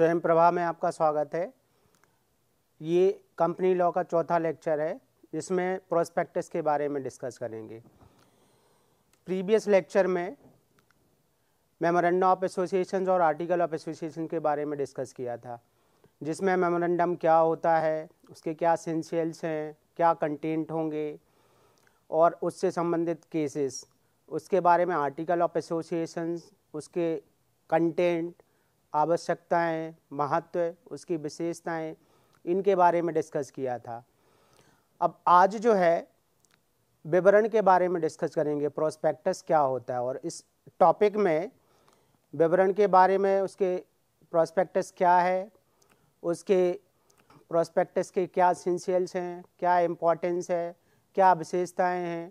स्वयं प्रभा में आपका स्वागत है ये कंपनी लॉ का चौथा लेक्चर है जिसमें प्रोस्पेक्टस के बारे में डिस्कस करेंगे प्रीवियस लेक्चर में मेमोरेंडम ऑफ एसोसिएशन और आर्टिकल ऑफ एसोसिएशन के बारे में डिस्कस किया था जिसमें मेमोरेंडम क्या होता है उसके क्या सेंशियल्स हैं क्या कंटेंट होंगे और उससे संबंधित केसेस उसके बारे में आर्टिकल ऑफ एसोसिएशन उसके कंटेंट आवश्यकताएं, महत्व उसकी विशेषताएं इनके बारे में डिस्कस किया था अब आज जो है विवरण के बारे में डिस्कस करेंगे प्रोस्पेक्टस क्या होता है और इस टॉपिक में विवरण के बारे में उसके प्रोस्पेक्टस क्या है उसके प्रोस्पेक्टस के क्या सेंशियल्स हैं क्या इम्पोर्टेंस है क्या विशेषताएं हैं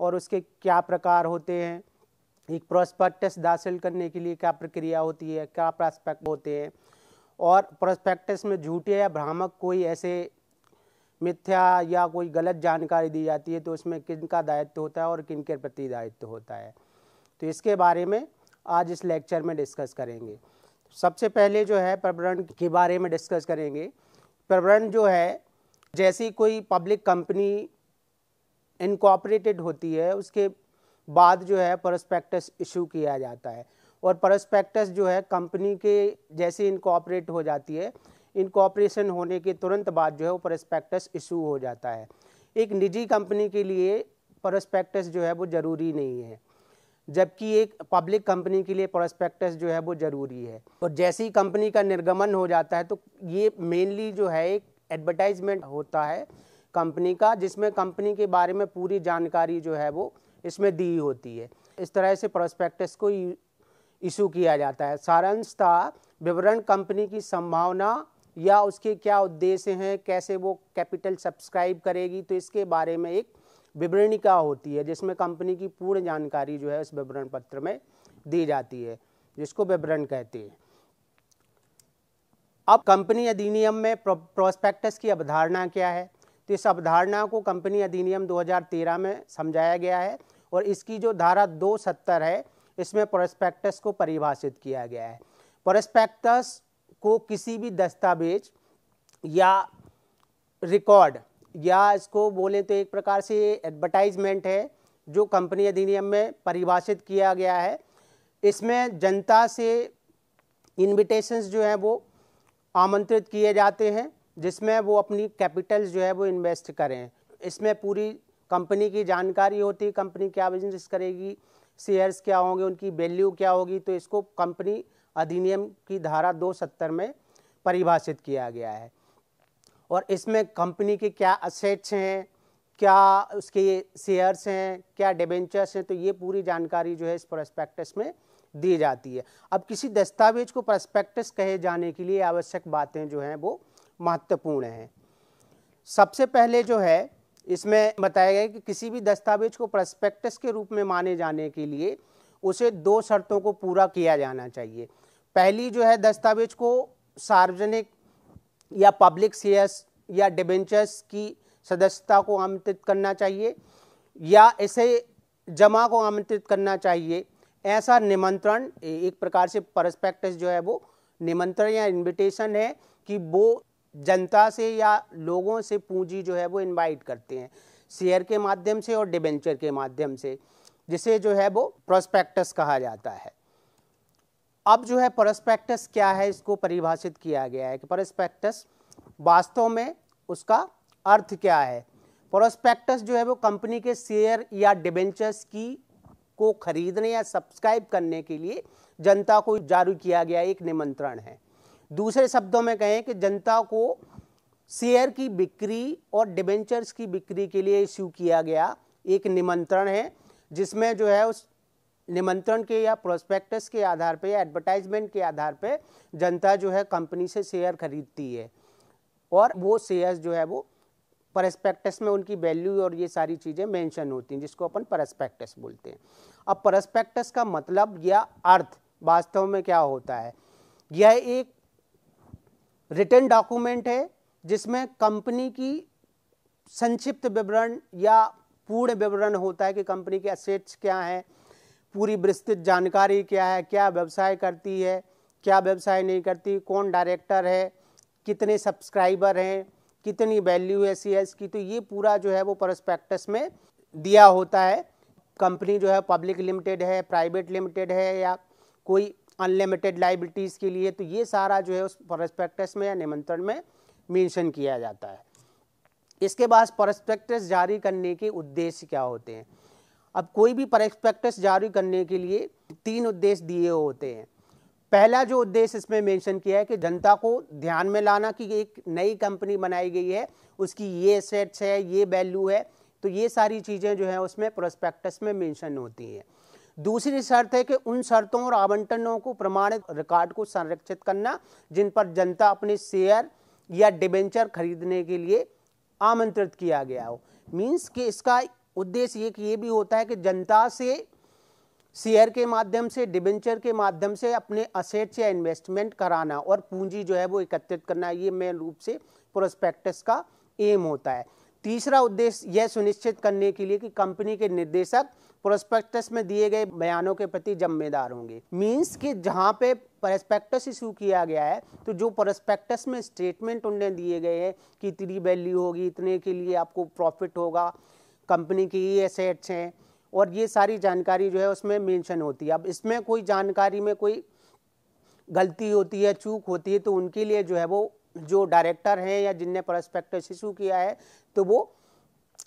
और उसके क्या प्रकार होते हैं एक प्रोस्पेक्टस दाखिल करने के लिए क्या प्रक्रिया होती है क्या प्रोस्पेक्ट होते हैं और प्रोस्पेक्टस में झूठे या भ्रामक कोई ऐसे मिथ्या या कोई गलत जानकारी दी जाती है तो उसमें किन का दायित्व होता है और किन के प्रति दायित्व होता है तो इसके बारे में आज इस लेक्चर में डिस्कस करेंगे सबसे पहले जो है प्रवरण के बारे में डिस्कस करेंगे प्रवरण जो है जैसी कोई पब्लिक कंपनी इनकॉपरेटेड होती है उसके बाद जो है परस्पेक्टस इशू किया जाता है और परस्पेक्टस जो है कंपनी के जैसे इनकॉपरेट हो जाती है इनकॉपरेशन होने के तुरंत बाद जो है वो परस्पेक्टस इशू हो जाता है एक निजी कंपनी के लिए परस्पेक्टस जो है वो ज़रूरी नहीं है जबकि एक पब्लिक कंपनी के लिए प्रोस्पेक्टस जो है वो ज़रूरी है और जैसे ही कंपनी का निर्गमन हो जाता है तो ये मेनली जो है एक एडवर्टाइजमेंट होता है कंपनी का जिसमें कंपनी के बारे में पूरी जानकारी जो है वो इसमें दी होती है इस तरह से प्रोस्पेक्टस को इशू किया जाता है सारांश था विवरण कंपनी की संभावना या उसके क्या उद्देश्य हैं कैसे वो कैपिटल सब्सक्राइब करेगी तो इसके बारे में एक विवरणिका होती है जिसमें कंपनी की पूर्ण जानकारी जो है उस विवरण पत्र में दी जाती है जिसको विवरण कहते हैं अब कंपनी अधिनियम में प्रोस्पेक्टस की अवधारणा क्या है तो इस अवधारणा को कंपनी अधिनियम 2013 में समझाया गया है और इसकी जो धारा 270 है इसमें प्रोस्पेक्टस को परिभाषित किया गया है प्रोस्पेक्टस को किसी भी दस्तावेज या रिकॉर्ड या इसको बोलें तो एक प्रकार से एडवर्टाइजमेंट है जो कंपनी अधिनियम में परिभाषित किया गया है इसमें जनता से इन्विटेशंस जो हैं वो आमंत्रित किए जाते हैं जिसमें वो अपनी कैपिटल जो है वो इन्वेस्ट करें इसमें पूरी कंपनी की जानकारी होती है कंपनी क्या बिजनेस करेगी शेयर्स क्या होंगे उनकी वैल्यू क्या होगी तो इसको कंपनी अधिनियम की धारा दो सत्तर में परिभाषित किया गया है और इसमें कंपनी के क्या असेट्स हैं क्या उसके शेयर्स हैं क्या डिबेंचर्स हैं तो ये पूरी जानकारी जो है इस प्रोस्पेक्टस में दी जाती है अब किसी दस्तावेज को प्रोस्पेक्टस कहे जाने के लिए आवश्यक बातें जो हैं वो महत्वपूर्ण है सबसे पहले जो है इसमें बताया गया कि किसी भी दस्तावेज को प्रस्पेक्टस के रूप में माने जाने के लिए उसे दो शर्तों को पूरा किया जाना चाहिए पहली जो है दस्तावेज को सार्वजनिक या पब्लिक शेयर्स या डिबेंचर्स की सदस्यता को आमंत्रित करना चाहिए या ऐसे जमा को आमंत्रित करना चाहिए ऐसा निमंत्रण एक प्रकार से परस्पेक्टस जो है वो निमंत्रण या इनविटेशन है कि वो जनता से या लोगों से पूंजी जो है वो इनवाइट करते हैं शेयर के माध्यम से और डिबेंचर के माध्यम से जिसे जो है वो प्रोस्पेक्टस कहा जाता है अब जो है प्रोस्पेक्टस क्या है इसको परिभाषित किया गया है कि प्रोस्पेक्टस वास्तव में उसका अर्थ क्या है प्रोस्पेक्टस जो है वो कंपनी के शेयर या डिबेंचर्स की को खरीदने या सब्सक्राइब करने के लिए जनता को जारी किया गया एक निमंत्रण है दूसरे शब्दों में कहें कि जनता को शेयर की बिक्री और डिबेंचर्स की बिक्री के लिए इश्यू किया गया एक निमंत्रण है जिसमें जो है उस निमंत्रण के या प्रोस्पेक्टस के आधार पर या एडवर्टाइजमेंट के आधार पर जनता जो है कंपनी से शेयर खरीदती है और वो शेयर्स जो है वो परस्पेक्टस में उनकी वैल्यू और ये सारी चीज़ें मेंशन होती हैं जिसको अपन परस्पेक्टस बोलते हैं अब परस्पेक्टस का मतलब या अर्थ वास्तव में क्या होता है यह एक रिटर्न डॉक्यूमेंट है जिसमें कंपनी की संक्षिप्त विवरण या पूर्ण विवरण होता है कि कंपनी के असेट्स क्या हैं पूरी विस्तृत जानकारी क्या है क्या व्यवसाय करती है क्या व्यवसाय नहीं करती कौन डायरेक्टर है कितने सब्सक्राइबर हैं कितनी वैल्यू है शेयर्स की तो ये पूरा जो है वो प्रोस्पेक्टस में दिया होता है कंपनी जो है पब्लिक लिमिटेड है प्राइवेट लिमिटेड है या कोई अनलिमिटेड लाइबिलिटीज़ के लिए तो ये सारा जो है उस प्रोस्पेक्टस में या निमंत्रण में मेंशन किया जाता है इसके बाद प्रोस्पेक्टस जारी करने के उद्देश्य क्या होते हैं अब कोई भी प्रोस्पेक्टस जारी करने के लिए तीन उद्देश्य दिए होते हैं पहला जो उद्देश्य इसमें मेंशन किया है कि जनता को ध्यान में लाना कि एक नई कंपनी बनाई गई है उसकी ये एसेट्स है ये वैल्यू है तो ये सारी चीज़ें जो है उसमें प्रोस्पेक्टस में मेंशन होती हैं दूसरी शर्त है कि उन शर्तों और आवंटनों को प्रमाणित रिकॉर्ड को संरक्षित करना जिन पर जनता अपने शेयर या डिबेंचर खरीदने के लिए आमंत्रित किया गया हो मीन्स कि इसका उद्देश्य एक ये भी होता है कि जनता से शेयर के माध्यम से डिबेंचर के माध्यम से अपने असेट्स या इन्वेस्टमेंट कराना और पूंजी जो है वो एकत्रित करना ये मेन रूप से प्रोस्पेक्टस का एम होता है तीसरा उद्देश्य यह सुनिश्चित करने के लिए कि कंपनी के निर्देशक प्रोस्पेक्टस में दिए गए बयानों के प्रति जिम्मेदार होंगे मीन्स कि जहाँ पे प्रोस्पेक्टस इशू किया गया है तो जो प्रोस्पेक्टस में स्टेटमेंट उनने दिए गए हैं कि इतनी वैल्यू होगी इतने के लिए आपको प्रॉफिट होगा कंपनी के ये एसेट्स हैं और ये सारी जानकारी जो है उसमें मेंशन होती है अब इसमें कोई जानकारी में कोई गलती होती है चूक होती है तो उनके लिए जो है वो जो डायरेक्टर हैं या जिनने प्रोस्पेक्टस इशू किया है तो वो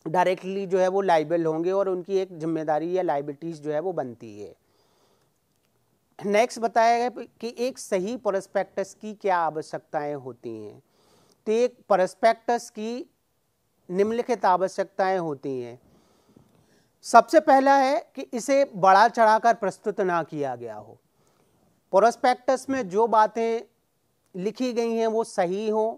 डायरेक्टली जो है वो लाइबल होंगे और उनकी एक जिम्मेदारी या लाइबिलिटीज़ जो है वो बनती है नेक्स्ट बताया गया कि एक सही प्रोस्पेक्टस की क्या आवश्यकताएं होती हैं तो एक प्रोस्पेक्टस की निम्नलिखित आवश्यकताएं होती हैं सबसे पहला है कि इसे बड़ा चढ़ाकर प्रस्तुत ना किया गया हो प्रोस्पेक्टस में जो बातें लिखी गई हैं वो सही हो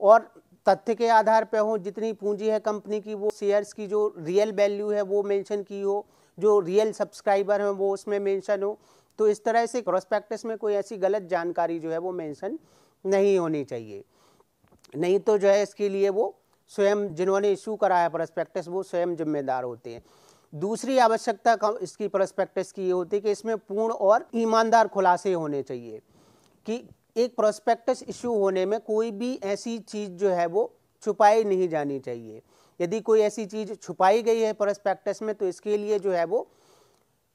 और तथ्य के आधार पर हो जितनी पूंजी है कंपनी की वो शेयर्स की जो रियल वैल्यू है वो मेंशन की हो जो रियल सब्सक्राइबर हैं वो उसमें मेंशन हो तो इस तरह से प्रोस्पेक्टस में कोई ऐसी गलत जानकारी जो है वो मेंशन नहीं होनी चाहिए नहीं तो जो है इसके लिए वो स्वयं जिन्होंने इशू कराया प्रोस्पेक्टस वो स्वयं जिम्मेदार होते हैं दूसरी आवश्यकता इसकी प्रोस्पेक्टस की ये होती है कि इसमें पूर्ण और ईमानदार खुलासे होने चाहिए कि एक प्रोस्पेक्टस इशू होने में कोई भी ऐसी चीज़ जो है वो छुपाई नहीं जानी चाहिए यदि कोई ऐसी चीज़ छुपाई गई है प्रोस्पेक्टस में तो इसके लिए जो है वो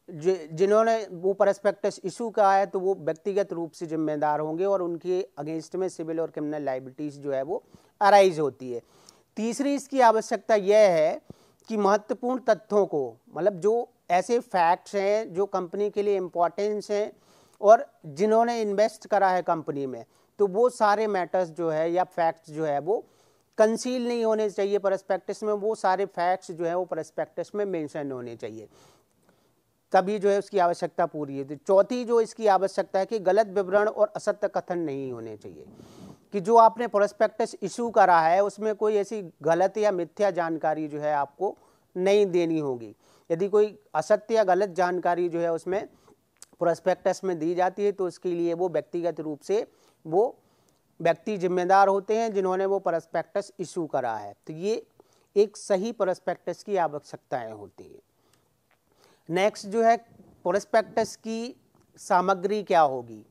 जिन्होंने वो प्रोस्पेक्टस इशू कहा है तो वो व्यक्तिगत रूप से जिम्मेदार होंगे और उनके अगेंस्ट में सिविल और क्रिमिनल लाइबिलिटीज़ जो है वो अराइज होती है तीसरी इसकी आवश्यकता यह है कि महत्वपूर्ण तथ्यों को मतलब जो ऐसे फैक्ट्स हैं जो कंपनी के लिए इम्पोर्टेंस हैं और जिन्होंने इन्वेस्ट करा है कंपनी में तो वो सारे मैटर्स जो है या फैक्ट्स जो है वो कंसील नहीं होने चाहिए परस्पेक्टिस में वो सारे फैक्ट्स जो है वो परस्पेक्टिस में मेंशन होने चाहिए तभी जो है उसकी आवश्यकता पूरी होती है चौथी जो इसकी आवश्यकता है कि गलत विवरण और असत्य कथन नहीं होने चाहिए कि जो आपने प्रोस्पेक्टस इशू करा है उसमें कोई ऐसी गलत या मिथ्या जानकारी जो है आपको नहीं देनी होगी यदि कोई असत्य या गलत जानकारी जो है उसमें प्रोस्पेक्टस में दी जाती है तो इसके लिए वो व्यक्तिगत रूप से वो व्यक्ति जिम्मेदार होते हैं जिन्होंने वो प्रोस्पेक्टस इशू करा है तो ये एक सही प्रोस्पेक्टस की आवश्यकताएं होती हैं नेक्स्ट जो है प्रोस्पेक्टस की सामग्री क्या होगी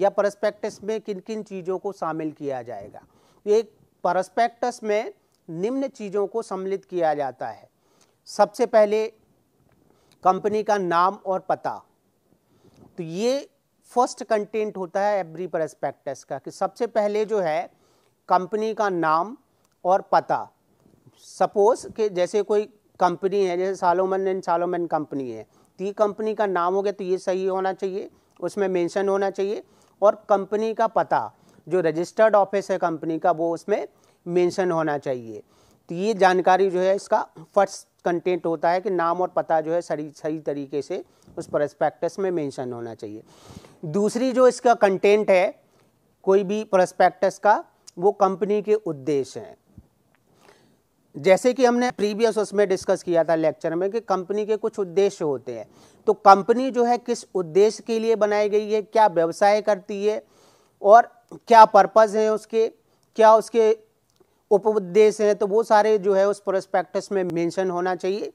या परस्पेक्टस में किन किन चीज़ों को शामिल किया जाएगा तो एक परस्पेक्टस में निम्न चीज़ों को सम्मिलित किया जाता है सबसे पहले कंपनी का नाम और पता तो ये फर्स्ट कंटेंट होता है एवरी परस्पेक्टस का कि सबसे पहले जो है कंपनी का नाम और पता सपोज कि जैसे कोई कंपनी है जैसे सालोमन एंड सालोमन कंपनी है तो ये कंपनी का नाम हो गया तो ये सही होना चाहिए उसमें मेंशन होना चाहिए और कंपनी का पता जो रजिस्टर्ड ऑफिस है कंपनी का वो उसमें मेंशन होना चाहिए तो ये जानकारी जो है इसका फर्स्ट कंटेंट होता है कि नाम और पता जो है सही सही तरीके से उस प्रोस्पेक्टस में मेंशन होना चाहिए दूसरी जो इसका कंटेंट है कोई भी प्रोस्पेक्टस का वो कंपनी के उद्देश्य हैं जैसे कि हमने प्रीवियस उसमें डिस्कस किया था लेक्चर में कि कंपनी के कुछ उद्देश्य होते हैं तो कंपनी जो है किस उद्देश्य के लिए बनाई गई है क्या व्यवसाय करती है और क्या पर्पज़ हैं उसके क्या उसके उपदेश हैं तो वो सारे जो है उस प्रोस्पेक्टस में मेंशन होना चाहिए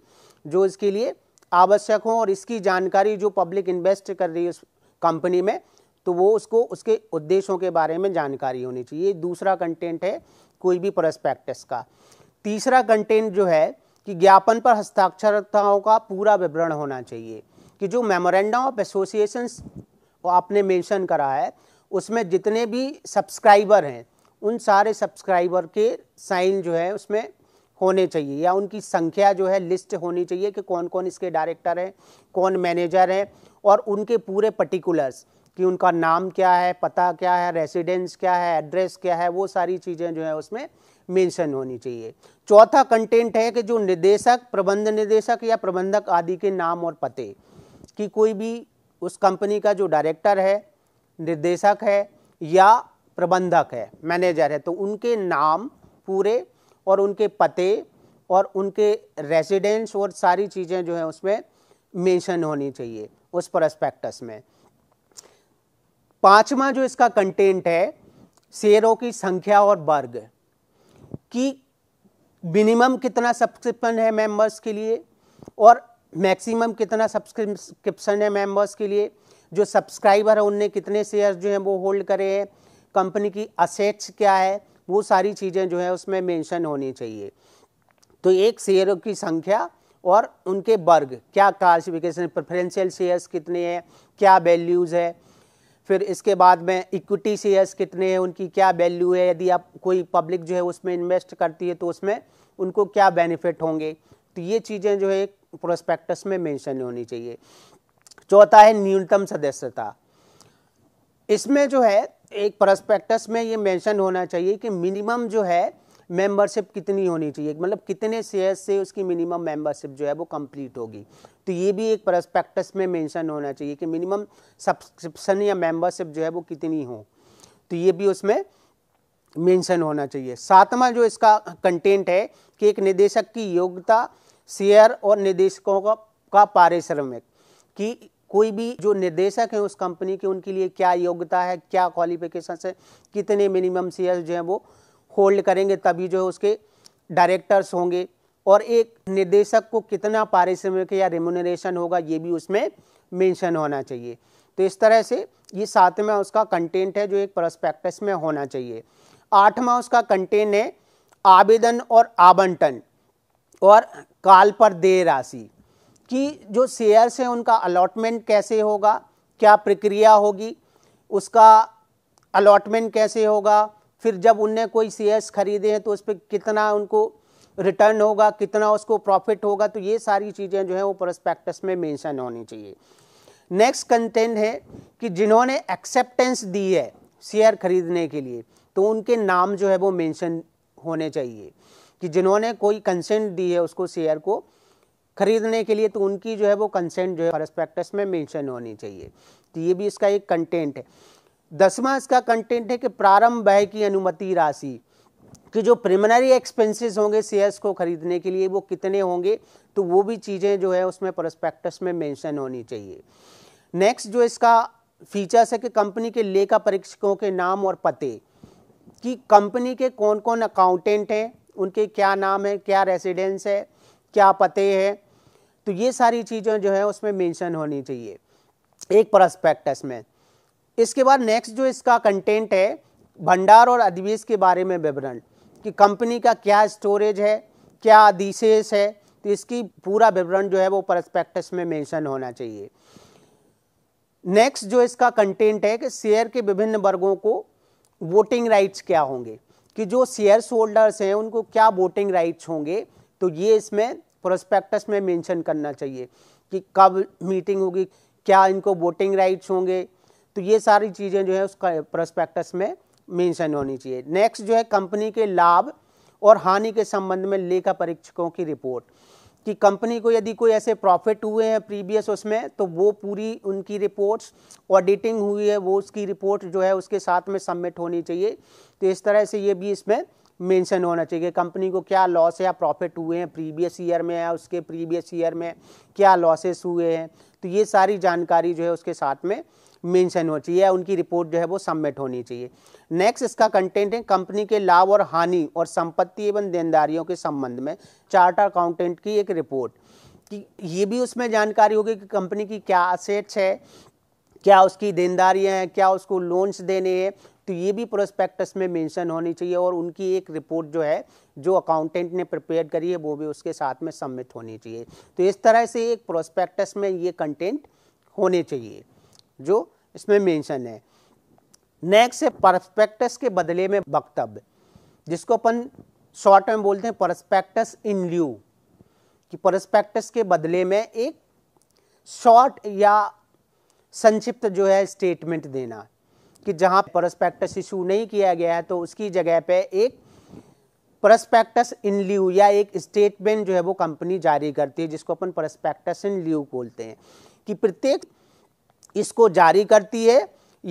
जो इसके लिए आवश्यक हो और इसकी जानकारी जो पब्लिक इन्वेस्ट कर रही है उस कंपनी में तो वो उसको उसके उद्देश्यों के बारे में जानकारी होनी चाहिए दूसरा कंटेंट है कोई भी प्रोस्पेक्टस का तीसरा कंटेंट जो है कि ज्ञापन पर हस्ताक्षरताओं का पूरा विवरण होना चाहिए कि जो मेमोरेंडम ऑफ एसोसिएशन आपने मेंशन करा है उसमें जितने भी सब्सक्राइबर हैं उन सारे सब्सक्राइबर के साइन जो है उसमें होने चाहिए या उनकी संख्या जो है लिस्ट होनी चाहिए कि कौन कौन इसके डायरेक्टर हैं कौन मैनेजर हैं और उनके पूरे पर्टिकुलर्स कि उनका नाम क्या है पता क्या है रेसिडेंस क्या है एड्रेस क्या है वो सारी चीज़ें जो है उसमें मेंशन होनी चाहिए चौथा कंटेंट है कि जो निदेशक प्रबंध निदेशक या प्रबंधक आदि के नाम और पते कि कोई भी उस कंपनी का जो डायरेक्टर है निर्देशक है या प्रबंधक है मैनेजर है तो उनके नाम पूरे और उनके पते और उनके रेजिडेंस और सारी चीज़ें जो है उसमें मेंशन होनी चाहिए उस प्रस्पेक्टस में पांचवा जो इसका कंटेंट है शेयरों की संख्या और वर्ग की मिनिमम कितना सब्सक्रिप्शन है मेंबर्स के लिए और मैक्सिमम कितना सब्सक्रिप्शन है मेंबर्स के लिए जो सब्सक्राइबर है उनने कितने शेयर जो हैं वो होल्ड करे हैं कंपनी की असेट्स क्या है वो सारी चीज़ें जो है उसमें मेंशन होनी चाहिए तो एक शेयरों की संख्या और उनके वर्ग क्या क्लासिफिकेशन प्रेफरेंशियल शेयर्स कितने हैं क्या वैल्यूज़ है फिर इसके बाद में इक्विटी शेयर्स कितने हैं उनकी क्या वैल्यू है यदि आप कोई पब्लिक जो है उसमें इन्वेस्ट करती है तो उसमें उनको क्या बेनिफिट होंगे तो ये चीज़ें जो है प्रोस्पेक्टस में मेंशन होनी चाहिए चौथा है न्यूनतम सदस्यता इसमें जो है एक प्रस्पेक्टस में ये मेंशन होना चाहिए कि मिनिमम जो है मेंबरशिप कितनी होनी चाहिए मतलब कितने शेयर से उसकी मिनिमम मेंबरशिप जो है वो कंप्लीट होगी तो ये भी एक प्रस्पेक्टस में मेंशन होना चाहिए कि मिनिमम सब्सक्रिप्शन या मेंबरशिप जो है वो कितनी हो तो ये भी उसमें मेंशन होना चाहिए सातवां जो इसका कंटेंट है कि एक निदेशक की योग्यता शेयर और निदेशकों का पारिश्रमिक कि कोई भी जो निर्देशक हैं उस कंपनी के उनके लिए क्या योग्यता है क्या क्वालिफिकेशन है कितने मिनिमम शेयर जो हैं वो होल्ड करेंगे तभी जो है उसके डायरेक्टर्स होंगे और एक निर्देशक को कितना पारिश्रमिक या रेमोनरेशन होगा ये भी उसमें मेंशन होना चाहिए तो इस तरह से ये सातवां उसका कंटेंट है जो एक प्रोस्पेक्टस में होना चाहिए आठवां उसका कंटेंट है आवेदन और आवंटन और काल पर देय राशि कि जो शेयर्स हैं उनका अलॉटमेंट कैसे होगा क्या प्रक्रिया होगी उसका अलॉटमेंट कैसे होगा फिर जब उनने कोई शेयर्स खरीदे हैं तो उस पर कितना उनको रिटर्न होगा कितना उसको प्रॉफिट होगा तो ये सारी चीज़ें जो हैं वो प्रोस्पेक्टस में मेंशन होनी चाहिए नेक्स्ट कंटेंट है कि जिन्होंने एक्सेप्टेंस दी है शेयर खरीदने के लिए तो उनके नाम जो है वो मेंशन होने चाहिए कि जिन्होंने कोई कंसेंट दी है उसको शेयर को खरीदने के लिए तो उनकी जो है वो कंसेंट जो है परस्पेक्टस में मेंशन होनी चाहिए तो ये भी इसका एक कंटेंट है दसवां इसका कंटेंट है कि प्रारंभ व्यय की अनुमति राशि कि जो प्रिमिनरी एक्सपेंसेस होंगे शेयर्स को खरीदने के लिए वो कितने होंगे तो वो भी चीज़ें जो है उसमें प्रोस्पेक्टस में मेंशन होनी चाहिए नेक्स्ट जो इसका फीचर्स है कि कंपनी के लेखा परीक्षकों के नाम और पते कि कंपनी के कौन कौन अकाउंटेंट हैं उनके क्या नाम है क्या रेसिडेंस है क्या पते हैं तो ये सारी चीज़ें जो है उसमें मेंशन होनी चाहिए एक प्रस्पेक्टस में इसके बाद नेक्स्ट जो इसका कंटेंट है भंडार और अधिवेश के बारे में विवरण कि कंपनी का क्या स्टोरेज है क्या अधिशेष है तो इसकी पूरा विवरण जो है वो प्रस्पेक्टस में मेंशन होना चाहिए नेक्स्ट जो इसका कंटेंट है कि शेयर के विभिन्न वर्गों को वोटिंग राइट्स क्या होंगे कि जो शेयर होल्डर्स हैं उनको क्या वोटिंग राइट्स होंगे तो ये इसमें प्रोस्पेक्टस में मेंशन करना चाहिए कि कब मीटिंग होगी क्या इनको वोटिंग राइट्स होंगे तो ये सारी चीज़ें जो है उसका प्रोस्पेक्टस में मेंशन होनी चाहिए नेक्स्ट जो है कंपनी के लाभ और हानि के संबंध में लेखा परीक्षकों की रिपोर्ट कि कंपनी को यदि कोई ऐसे प्रॉफिट हुए हैं प्रीवियस उसमें तो वो पूरी उनकी रिपोर्ट्स ऑडिटिंग हुई है वो उसकी रिपोर्ट जो है उसके साथ में सबमिट होनी चाहिए तो इस तरह से ये भी इसमें मेंशन होना चाहिए कंपनी को क्या लॉस या प्रॉफिट हुए हैं प्रीवियस ईयर में या उसके प्रीवियस ईयर में क्या लॉसेस हुए हैं तो ये सारी जानकारी जो है उसके साथ में मेंशन होनी चाहिए या उनकी रिपोर्ट जो है वो सबमिट होनी चाहिए नेक्स्ट इसका कंटेंट है कंपनी के लाभ और हानि और संपत्ति एवं देनदारियों के संबंध में चार्टर अकाउंटेंट की एक रिपोर्ट कि ये भी उसमें जानकारी होगी कि कंपनी की क्या असेट्स है क्या उसकी देनदारियाँ हैं क्या उसको लोन्स देने हैं तो ये भी प्रोस्पेक्टस में मेंशन होनी चाहिए और उनकी एक रिपोर्ट जो है जो अकाउंटेंट ने प्रिपेयर करी है वो भी उसके साथ में सबमिट होनी चाहिए तो इस तरह से एक प्रोस्पेक्टस में ये कंटेंट होने चाहिए जो इसमें मेंशन है नेक्स्ट है परस्पेक्टस के बदले में वक्तव्य जिसको अपन शॉर्ट में बोलते हैं परस्पेक्टस इन ल्यू कि परस्पेक्टस के बदले में एक शॉर्ट या संक्षिप्त जो है स्टेटमेंट देना कि जहाँ परस्पेक्टस इशू नहीं किया गया है तो उसकी जगह पे एक परस्पेक्टस इन ल्यू या एक स्टेटमेंट जो है वो कंपनी जारी करती है जिसको अपन परस्पेक्टस इन ल्यू बोलते हैं कि प्रत्येक इसको जारी करती है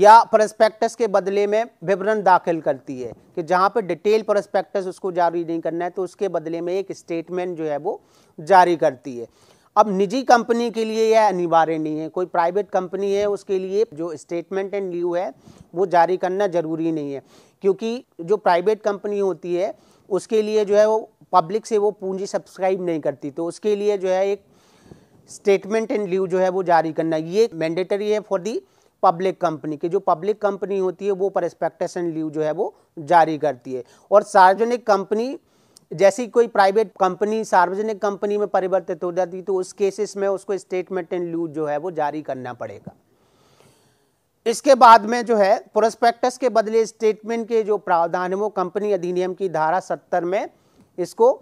या प्रस्पेक्टस के बदले में विवरण दाखिल करती है कि जहाँ पर डिटेल प्रस्पेक्टस उसको जारी नहीं करना है तो उसके बदले में एक स्टेटमेंट जो है वो जारी करती है अब निजी कंपनी के लिए यह अनिवार्य नहीं है कोई प्राइवेट कंपनी है उसके लिए जो स्टेटमेंट एंड लीव है वो जारी करना ज़रूरी नहीं है क्योंकि जो प्राइवेट कंपनी होती है उसके लिए जो है वो पब्लिक से वो पूंजी सब्सक्राइब नहीं करती तो उसके लिए जो है एक स्टेटमेंट एंड लीव जो है वो जारी करना ये मैंडेटरी है फॉर दी पब्लिक कंपनी की जो पब्लिक कंपनी होती है वो परस्पेक्टस एंड लीव जो है वो जारी करती है और सार्वजनिक कंपनी जैसी कोई प्राइवेट कंपनी सार्वजनिक कंपनी में परिवर्तित हो जाती तो उस केसेस में उसको स्टेटमेंट एंड लू जो है वो जारी करना पड़ेगा इसके बाद में जो है प्रोस्पेक्टस के बदले स्टेटमेंट के जो प्रावधान है वो कंपनी अधिनियम की धारा सत्तर में इसको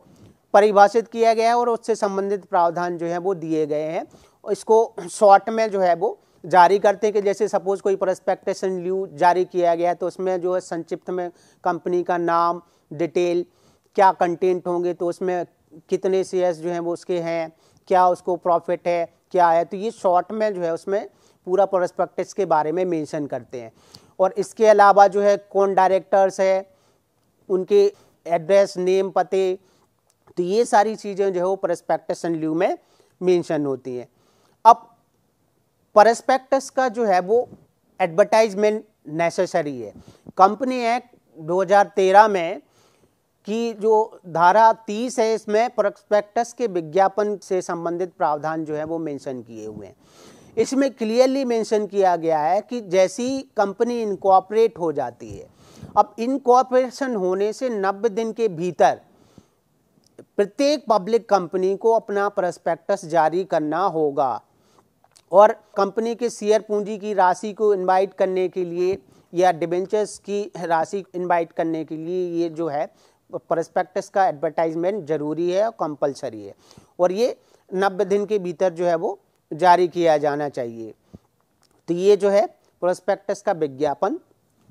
परिभाषित किया गया है और उससे संबंधित प्रावधान जो है वो दिए गए हैं इसको शॉर्ट में जो है वो जारी करते हैं कि जैसे सपोज कोई प्रोस्पेक्टेशन ल्यू जारी किया गया है तो उसमें जो है संक्षिप्त में कंपनी का नाम डिटेल क्या कंटेंट होंगे तो उसमें कितने शेयर्स जो हैं वो उसके हैं क्या उसको प्रॉफिट है क्या है तो ये शॉर्ट में जो है उसमें पूरा प्रोस्पेक्टिस के बारे में मेंशन करते हैं और इसके अलावा जो है कौन डायरेक्टर्स है उनके एड्रेस नेम पते तो ये सारी चीज़ें जो है वो प्रस्पेक्टस एंड में मेंशन होती हैं अब प्रस्पेक्टस का जो है वो एडवर्टाइजमेंट नेसेसरी है कंपनी एक्ट 2013 में कि जो धारा तीस है इसमें प्रोस्पेक्टस के विज्ञापन से संबंधित प्रावधान जो है वो मेंशन किए हुए हैं इसमें क्लियरली मेंशन किया गया है कि जैसी कंपनी इनकॉपरेट हो जाती है अब इनकॉपरेशन होने से नब्बे दिन के भीतर प्रत्येक पब्लिक कंपनी को अपना प्रोस्पेक्टस जारी करना होगा और कंपनी के शेयर पूंजी की राशि को इनवाइट करने के लिए या डिबेंचर्स की राशि इनवाइट करने के लिए ये जो है प्रस्पेक्टस का एडवर्टाइजमेंट जरूरी है और कंपलसरी है और ये नब्बे दिन के भीतर जो है वो जारी किया जाना चाहिए तो ये जो है प्रोस्पेक्टस का विज्ञापन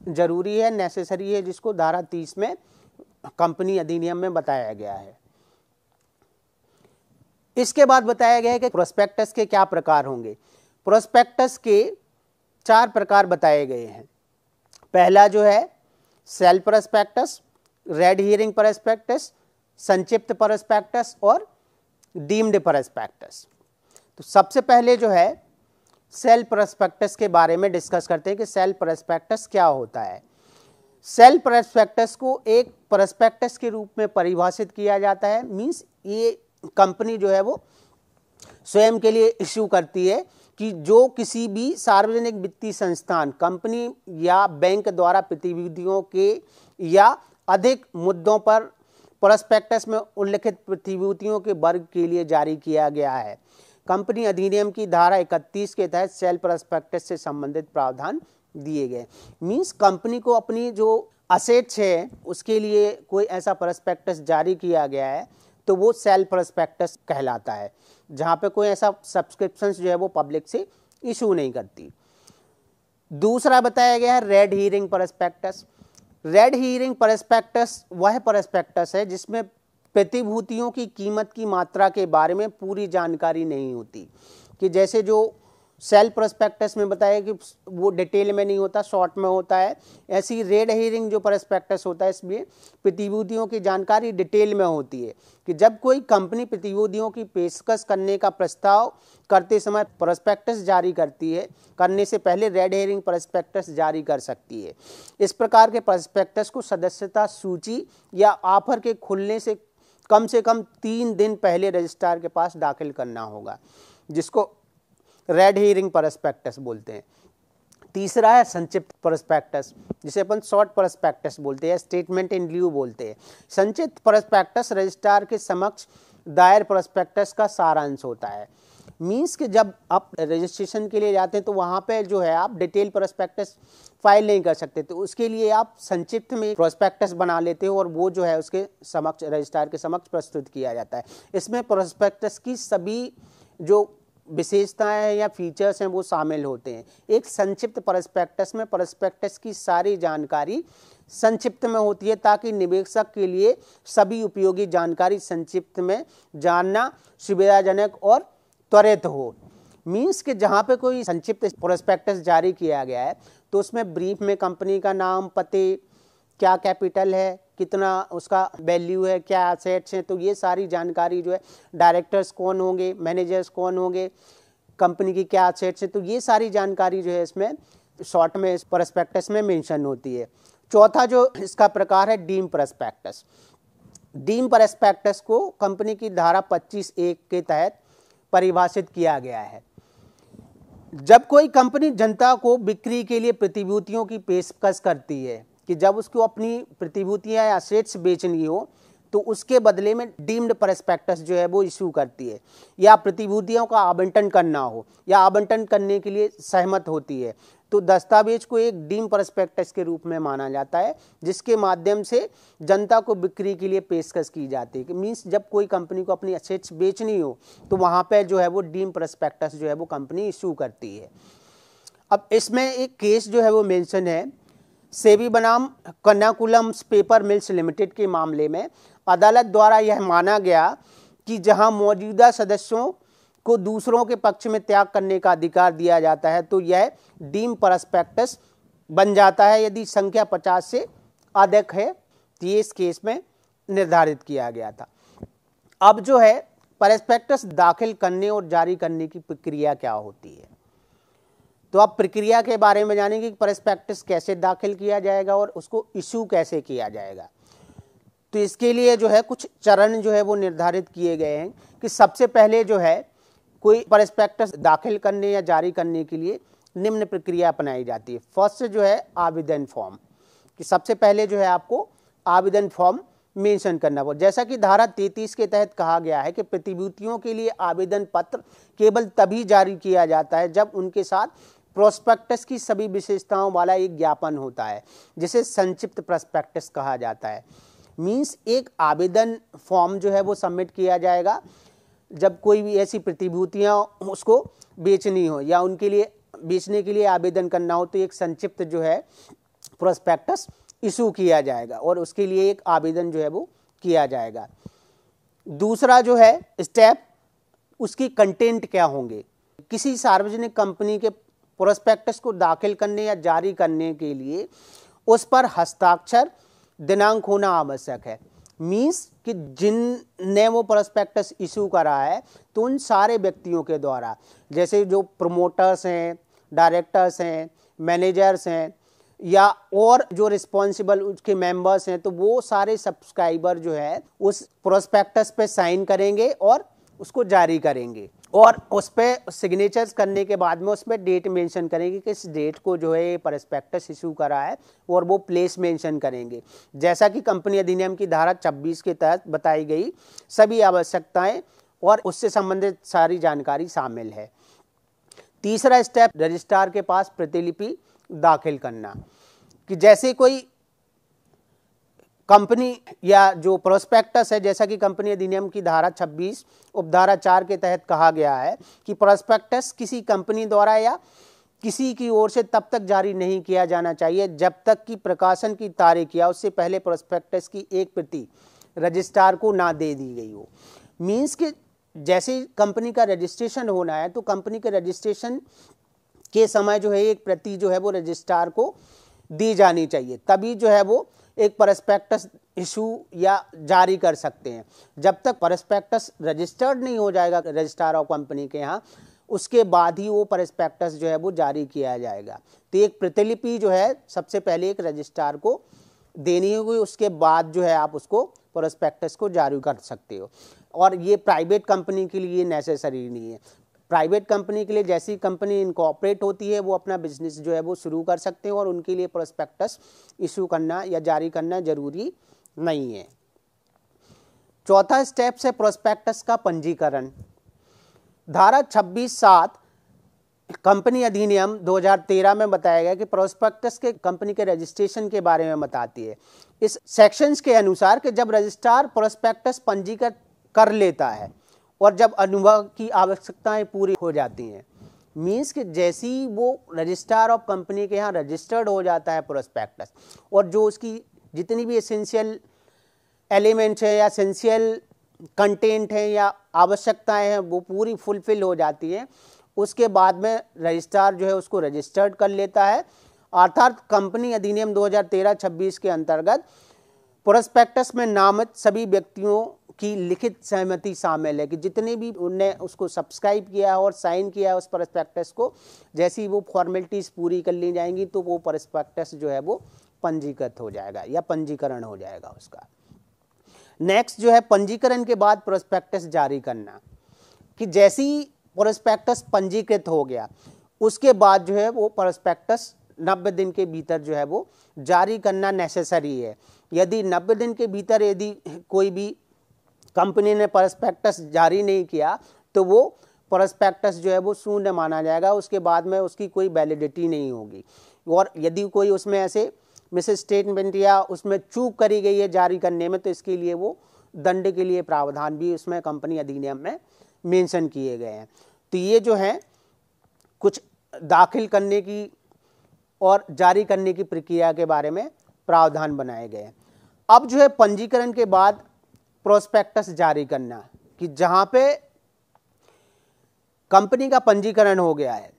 जरूरी है नेसेसरी है जिसको धारा तीस में कंपनी अधिनियम में बताया गया है इसके बाद बताया गया है कि प्रोस्पेक्टस के क्या प्रकार होंगे प्रोस्पेक्टस के चार प्रकार बताए गए हैं पहला जो है shelf prospectus red herring prospectus संक्षिप्त परस्पेक्टस और डीम्ड परस्पेक्टस तो सबसे पहले जो है सेल परस्पेक्टस के बारे में डिस्कस करते हैं कि सेल परस्पेक्टस क्या होता है सेल परस्पेक्टस को एक परस्पेक्टस के रूप में परिभाषित किया जाता है मींस ये कंपनी जो है वो स्वयं के लिए इश्यू करती है कि जो किसी भी सार्वजनिक वित्तीय संस्थान कंपनी या बैंक द्वारा प्रतिविधियों के या अधिक मुद्दों पर प्रोस्पेक्टस में उल्लिखित प्रतिभूतियों के वर्ग के लिए जारी किया गया है कंपनी अधिनियम की धारा 31 के तहत सेल प्रोस्पेक्टस से संबंधित प्रावधान दिए गए मींस कंपनी को अपनी जो असेट्स है उसके लिए कोई ऐसा प्रोस्पेक्टस जारी किया गया है तो वो सेल प्रोस्पेक्टस कहलाता है जहाँ पे कोई ऐसा सब्सक्रिप्शन जो है वो पब्लिक से इशू नहीं करती दूसरा बताया गया है red herring prospectus red herring prospectus वह परस्पेक्टस है जिसमें प्रतिभूतियों की कीमत की मात्रा के बारे में पूरी जानकारी नहीं होती कि जैसे जो सेल प्रोस्पेक्टस में बताया कि वो डिटेल में नहीं होता शॉर्ट में होता है ऐसी रेड हेयरिंग जो प्रोस्पेक्टस होता है इसमें प्रतिभूतियों की जानकारी डिटेल में होती है कि जब कोई कंपनी प्रतिभूतियों की पेशकश करने का प्रस्ताव करते समय प्रोस्पेक्टस जारी करती है करने से पहले रेड हेयरिंग प्रोस्पेक्टस जारी कर सकती है इस प्रकार के प्रोस्पेक्टस को सदस्यता सूची या ऑफर के खुलने से कम से कम तीन दिन पहले रजिस्ट्रार के पास दाखिल करना होगा जिसको रेड हीरिंग परस्पेक्टस बोलते हैं तीसरा है संक्षिप्त परस्पेक्टस जिसे अपन शॉर्ट परस्पेक्टस बोलते हैं स्टेटमेंट इन ल्यू बोलते हैं संक्षिप्त परस्पेक्टस रजिस्ट्रार के समक्ष दायर परस्पेक्टस का सारांश होता है मीन्स कि जब आप रजिस्ट्रेशन के लिए जाते हैं तो वहाँ पे जो है आप डिटेल प्रोस्पेक्टस फाइल नहीं कर सकते तो उसके लिए आप संक्षिप्त में प्रोस्पेक्टस बना लेते हो और वो जो है उसके समक्ष रजिस्ट्रार के समक्ष प्रस्तुत किया जाता है इसमें प्रोस्पेक्टस की सभी जो विशेषताएं या फीचर्स हैं वो शामिल होते हैं एक संक्षिप्त परस्पेक्टस में परस्पेक्टस की सारी जानकारी संक्षिप्त में होती है ताकि निवेशक के लिए सभी उपयोगी जानकारी संक्षिप्त में जानना सुविधाजनक और त्वरित हो मीन्स के जहाँ पे कोई संक्षिप्त प्रोस्पेक्टस जारी किया गया है तो उसमें ब्रीफ में कंपनी का नाम पते क्या कैपिटल है कितना उसका वैल्यू है क्या एसेट्स हैं तो ये सारी जानकारी जो है डायरेक्टर्स कौन होंगे मैनेजर्स कौन होंगे कंपनी की क्या एसेट्स हैं तो ये सारी जानकारी जो है इसमें शॉर्ट में इस प्रस्पेक्टस में मेंशन होती है चौथा जो इसका प्रकार है डीम प्रस्पेक्टस डीम प्रस्पेक्टस को कंपनी की धारा 25 एक के तहत परिभाषित किया गया है जब कोई कंपनी जनता को बिक्री के लिए प्रतिभूतियों की पेशकश करती है कि जब उसको अपनी प्रतिभूतियाँ या सेट्स बेचनी हो तो उसके बदले में डीम्ड परस्पेक्टस जो है वो इशू करती है या प्रतिभूतियों का आवंटन करना हो या आवंटन करने के लिए सहमत होती है तो दस्तावेज को एक डीम परस्पेक्टस के रूप में माना जाता है जिसके माध्यम से जनता को बिक्री के लिए पेशकश की जाती है मीन्स जब कोई कंपनी को अपनी असेट्स बेचनी हो तो वहाँ पर जो है वो डीम परस्पेक्टस जो है वो कंपनी इशू करती है अब इसमें एक केस जो है वो मेंशन है सेबी बनाम कन्याकुलम्स पेपर मिल्स लिमिटेड के मामले में अदालत द्वारा यह माना गया कि जहां मौजूदा सदस्यों को दूसरों के पक्ष में त्याग करने का अधिकार दिया जाता है तो यह डीम परस्पेक्टस बन जाता है यदि संख्या पचास से अधिक है तो ये इस केस में निर्धारित किया गया था अब जो है परस्पेक्टस दाखिल करने और जारी करने की प्रक्रिया क्या होती है तो आप प्रक्रिया के बारे में जानेंगे कि परस्पेक्टिस कैसे दाखिल किया जाएगा और उसको इशू कैसे किया जाएगा तो इसके लिए जो है कुछ चरण जो है वो निर्धारित किए गए हैं कि सबसे पहले जो है कोई परस्पेक्टस दाखिल करने या जारी करने के लिए निम्न प्रक्रिया अपनाई जाती है फर्स्ट जो है आवेदन फॉर्म कि सबसे पहले जो है आपको आवेदन फॉर्म मेंशन करना पड़े जैसा कि धारा 33 के तहत कहा गया है कि प्रतिभूतियों के लिए आवेदन पत्र केवल तभी जारी किया जाता है जब उनके साथ प्रोस्पेक्टस की सभी विशेषताओं वाला एक ज्ञापन होता है जिसे संक्षिप्त प्रोस्पेक्टस कहा जाता है मींस एक आवेदन फॉर्म जो है वो सबमिट किया जाएगा जब कोई भी ऐसी प्रतिभूतियाँ उसको बेचनी हो या उनके लिए बेचने के लिए आवेदन करना हो तो एक संक्षिप्त जो है प्रोस्पेक्टस इशू किया जाएगा और उसके लिए एक आवेदन जो है वो किया जाएगा दूसरा जो है स्टेप उसकी कंटेंट क्या होंगे किसी सार्वजनिक कंपनी के प्रोस्पेक्टस को दाखिल करने या जारी करने के लिए उस पर हस्ताक्षर दिनांक होना आवश्यक है मीन्स कि जिनने वो प्रोस्पेक्टस इशू करा है तो उन सारे व्यक्तियों के द्वारा जैसे जो प्रमोटर्स हैं डायरेक्टर्स हैं मैनेजर्स हैं या और जो रिस्पॉन्सिबल उसके मेंबर्स हैं तो वो सारे सब्सक्राइबर जो है उस प्रोस्पेक्टस पे साइन करेंगे और उसको जारी करेंगे और उस पर सिग्नेचर्स करने के बाद में उसमें डेट मेंशन करेंगे कि इस डेट को जो है परस्पेक्टस इशू करा है और वो प्लेस मेंशन करेंगे जैसा कि कंपनी अधिनियम की धारा 26 के तहत बताई गई सभी आवश्यकताएं और उससे संबंधित सारी जानकारी शामिल है तीसरा स्टेप रजिस्ट्रार के पास प्रतिलिपि दाखिल करना कि जैसे कोई कंपनी या जो प्रोस्पेक्टस है जैसा कि कंपनी अधिनियम की धारा 26 उपधारा 4 के तहत कहा गया है कि प्रोस्पेक्टस किसी कंपनी द्वारा या किसी की ओर से तब तक जारी नहीं किया जाना चाहिए जब तक कि प्रकाशन की तारीख या उससे पहले प्रोस्पेक्टस की एक प्रति रजिस्ट्रार को ना दे दी गई हो मीन्स कि जैसे कंपनी का रजिस्ट्रेशन होना है तो कंपनी के रजिस्ट्रेशन के समय जो है एक प्रति जो है वो रजिस्ट्रार को दी जानी चाहिए तभी जो है वो एक परस्पेक्टस इशू या जारी कर सकते हैं जब तक परस्पेक्टस रजिस्टर्ड नहीं हो जाएगा रजिस्ट्रार ऑफ कंपनी के यहाँ उसके बाद ही वो परस्पेक्टस जो है वो जारी किया जाएगा तो एक प्रतिलिपि जो है सबसे पहले एक रजिस्ट्रार को देनी होगी उसके बाद जो है आप उसको प्रोस्पेक्टस को जारी कर सकते हो और ये प्राइवेट कंपनी के लिए नेसेसरी नहीं है प्राइवेट कंपनी के लिए जैसी कंपनी इनकॉपरेट होती है वो अपना बिजनेस जो है वो शुरू कर सकते हैं और उनके लिए प्रोस्पेक्टस इशू करना या जारी करना जरूरी नहीं है चौथा स्टेप है प्रोस्पेक्टस का पंजीकरण धारा छब्बीस सात कंपनी अधिनियम 2013 में बताया गया कि प्रोस्पेक्टस के कंपनी के रजिस्ट्रेशन के बारे में बताती है इस सेक्शंस के अनुसार कि जब रजिस्ट्रार प्रोस्पेक्टस पंजीकृत कर लेता है और जब अनुभव की आवश्यकताएं पूरी हो जाती हैं मीन्स कि जैसी वो रजिस्ट्रार ऑफ कंपनी के यहाँ रजिस्टर्ड हो जाता है प्रोस्पेक्टस और जो उसकी जितनी भी एसेंशियल एलिमेंट्स हैं या एसेंशियल कंटेंट हैं या आवश्यकताएं हैं वो पूरी फुलफिल हो जाती हैं उसके बाद में रजिस्ट्रार जो है उसको रजिस्टर्ड कर लेता है अर्थात कंपनी अधिनियम 2013-26 के अंतर्गत प्रोस्पेक्टस में नामित सभी व्यक्तियों की लिखित सहमति शामिल है कि जितने भी उनने उसको सब्सक्राइब किया और साइन किया उस परस्पेक्टस को जैसी वो फॉर्मेलिटीज़ पूरी कर ली जाएंगी तो वो परस्पेक्टस जो है वो पंजीकृत हो जाएगा या पंजीकरण हो जाएगा उसका नेक्स्ट जो है पंजीकरण के बाद प्रोस्पेक्टस जारी करना कि जैसी प्रोस्पेक्टस पंजीकृत हो गया उसके बाद जो है वो प्रोस्पेक्टस नब्बे दिन के भीतर जो है वो जारी करना नेसेसरी है यदि नब्बे दिन के भीतर यदि कोई भी कंपनी ने परस्पेक्टस जारी नहीं किया तो वो परस्पेक्टस जो है वो शून्य माना जाएगा उसके बाद में उसकी कोई वैलिडिटी नहीं होगी और यदि कोई उसमें ऐसे मिस स्टेटमेंट या उसमें चूक करी गई है जारी करने में तो इसके लिए वो दंड के लिए प्रावधान भी उसमें कंपनी अधिनियम में मेंशन किए गए हैं तो ये जो है कुछ दाखिल करने की और जारी करने की प्रक्रिया के बारे में प्रावधान बनाए गए हैं अब जो है पंजीकरण के बाद प्रोस्पेक्टस जारी करना कि जहाँ पे कंपनी का पंजीकरण हो गया है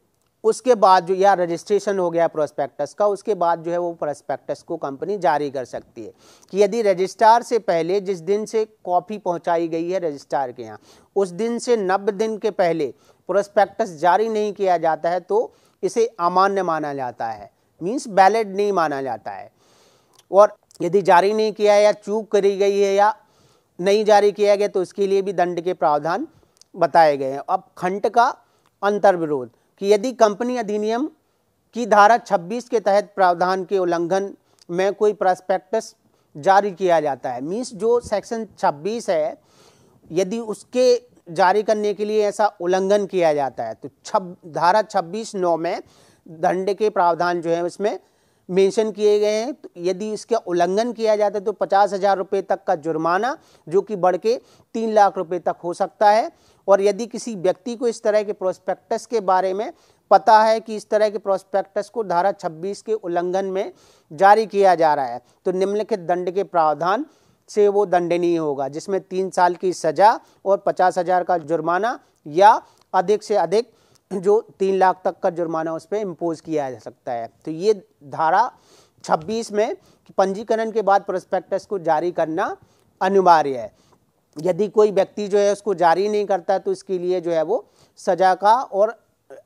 उसके बाद जो या रजिस्ट्रेशन हो गया प्रोस्पेक्टस का उसके बाद जो है वो प्रोस्पेक्टस को कंपनी जारी कर सकती है कि यदि रजिस्ट्रार से पहले जिस दिन से कॉपी पहुंचाई गई है रजिस्ट्रार के यहाँ उस दिन से नब्बे दिन के पहले प्रोस्पेक्टस जारी नहीं किया जाता है तो इसे अमान्य माना जाता है मीन्स वैलिड नहीं माना जाता है और यदि जारी नहीं किया या चूक करी गई है या नहीं जारी किया गया तो इसके लिए भी दंड के प्रावधान बताए गए हैं अब खंड का अंतर्विरोध कि यदि कंपनी अधिनियम की धारा 26 के तहत प्रावधान के उल्लंघन में कोई प्रस्पेक्टस जारी किया जाता है मीन्स जो सेक्शन 26 है यदि उसके जारी करने के लिए ऐसा उल्लंघन किया जाता है तो छब धारा 26 नौ में दंड के प्रावधान जो है उसमें मेंशन किए गए हैं तो यदि इसका उल्लंघन किया जाता है तो पचास हज़ार रुपये तक का जुर्माना जो कि बढ़ के तीन लाख रुपये तक हो सकता है और यदि किसी व्यक्ति को इस तरह के प्रोस्पेक्टस के बारे में पता है कि इस तरह के प्रोस्पेक्टस को धारा 26 के उल्लंघन में जारी किया जा रहा है तो निम्नलिखित दंड के प्रावधान से वो दंडनीय होगा जिसमें तीन साल की सजा और पचास हज़ार का जुर्माना या अधिक से अधिक जो तीन लाख तक का जुर्माना उस पर इम्पोज किया जा सकता है तो ये धारा 26 में पंजीकरण के बाद प्रोस्पेक्टस को जारी करना अनिवार्य है यदि कोई व्यक्ति जो है उसको जारी नहीं करता तो इसके लिए जो है वो सजा का और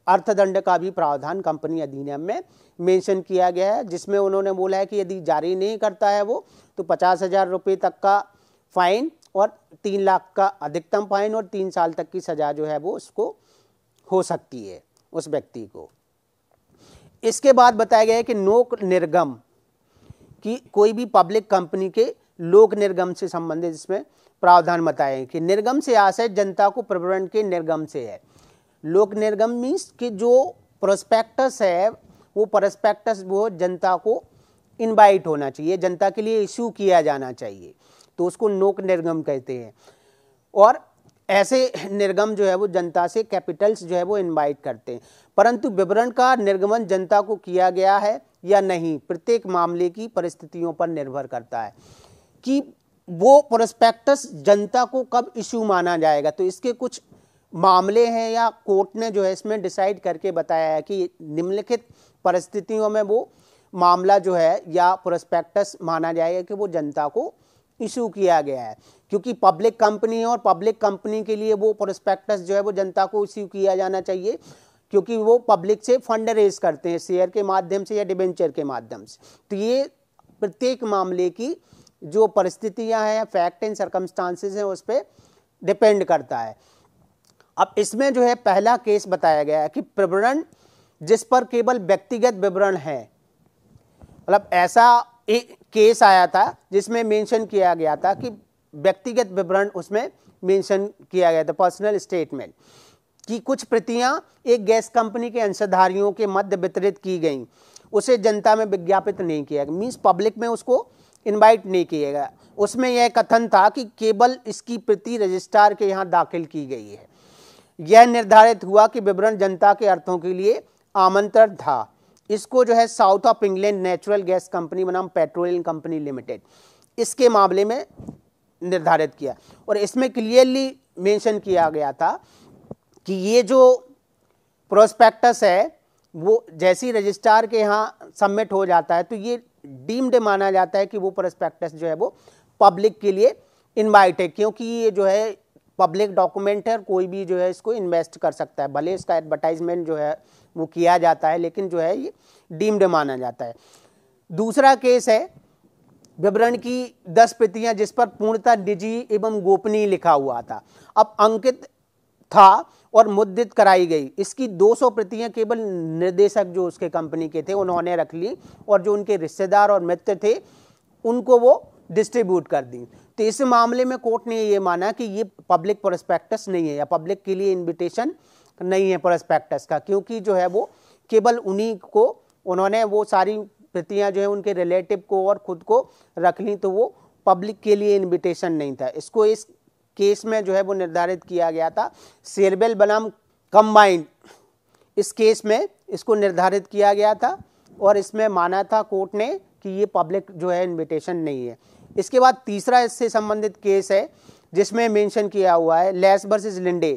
अर्थदंड का भी प्रावधान कंपनी अधिनियम में मेंशन किया गया है जिसमें उन्होंने बोला है कि यदि जारी नहीं करता है वो तो पचास हज़ार रुपये तक का फाइन और तीन लाख का अधिकतम फाइन और तीन साल तक की सज़ा जो है वो उसको हो सकती है उस व्यक्ति को इसके बाद बताया गया है कि नोक निर्गम की कोई भी पब्लिक कंपनी के लोक निर्गम से संबंधित इसमें प्रावधान बताए कि निर्गम से आशय जनता को प्रवरण के निर्गम से है लोक निर्गम मीन्स कि जो प्रोस्पेक्टस है वो प्रोस्पेक्टस वो जनता को इनवाइट होना चाहिए जनता के लिए इश्यू किया जाना चाहिए तो उसको नोक निर्गम कहते हैं और ऐसे निर्गम जो है वो जनता से कैपिटल्स जो है वो इनवाइट करते हैं परंतु विवरण का निर्गमन जनता को किया गया है या नहीं प्रत्येक मामले की परिस्थितियों पर निर्भर करता है कि वो प्रोस्पेक्टस जनता को कब इशू माना जाएगा तो इसके कुछ मामले हैं या कोर्ट ने जो है इसमें डिसाइड करके बताया है कि निम्नलिखित परिस्थितियों में वो मामला जो है या प्रोस्पेक्टस माना जाएगा कि वो जनता को इशू किया गया है क्योंकि पब्लिक कंपनी है और पब्लिक कंपनी के लिए वो प्रोस्पेक्टस जो है वो जनता को इश्यू किया जाना चाहिए क्योंकि वो पब्लिक से फंड रेज करते हैं शेयर के माध्यम से या डिबेंचर के माध्यम से तो ये प्रत्येक मामले की जो परिस्थितियां हैं फैक्ट एंड सर्कमस्टांसिस हैं उस पर डिपेंड करता है अब इसमें जो है पहला केस बताया गया है कि प्रवरण जिस पर केवल व्यक्तिगत विवरण है मतलब ऐसा एक केस आया था जिसमें मेंशन किया गया था कि व्यक्तिगत विवरण उसमें मेंशन किया गया था पर्सनल स्टेटमेंट कि कुछ प्रतियां एक गैस कंपनी के अंशधारियों के मध्य वितरित की गई उसे जनता में विज्ञापित नहीं किया गया मीन्स पब्लिक में उसको इनवाइट नहीं किया गया उसमें यह कथन था कि केवल इसकी प्रति रजिस्ट्रार के यहाँ दाखिल की गई है यह निर्धारित हुआ कि विवरण जनता के अर्थों के लिए आमंत्रण था इसको जो है South of England natural gas company बनाम पेट्रोलियम कंपनी लिमिटेड इसके मामले में निर्धारित किया और इसमें क्लियरली मेंशन किया गया था कि ये जो प्रोस्पेक्टस है वो जैसी रजिस्ट्रार के यहाँ सबमिट हो जाता है तो ये डीम्ड माना जाता है कि वो प्रोस्पेक्टस जो है वो पब्लिक के लिए इन्वाइट है क्योंकि ये जो है पब्लिक डॉक्यूमेंट है कोई भी जो है इसको इन्वेस्ट कर सकता है भले इसका एडवर्टाइजमेंट जो है वो किया जाता है लेकिन जो है ये डीम्ड माना जाता है दूसरा केस है विवरण की दस प्रतियां जिस पर पूर्णतः निजी एवं गोपनीय लिखा हुआ था अब अंकित था और मुद्रित कराई गई इसकी 200 प्रतियां केवल निर्देशक जो उसके कंपनी के थे उन्होंने रख ली और जो उनके रिश्तेदार और मित्र थे उनको वो डिस्ट्रीब्यूट कर दी तो इस मामले में कोर्ट ने ये माना कि ये पब्लिक प्रोस्पेक्टस नहीं है या पब्लिक के लिए इन्विटेशन नहीं है प्रोस्पेक्टस का क्योंकि जो है वो केवल उन्हीं को उन्होंने वो सारी प्रतियां जो है उनके रिलेटिव को और ख़ुद को रख ली तो वो पब्लिक के लिए इन्विटेशन नहीं था इसको इस केस में जो है वो निर्धारित किया गया था सेरबेल बनाम कंबाइंड इस केस में इसको निर्धारित किया गया था और इसमें माना था कोर्ट ने कि ये पब्लिक जो है इनविटेशन नहीं है इसके बाद तीसरा इससे संबंधित केस है जिसमें मेंशन किया हुआ है लेस वर्सेस लिंडे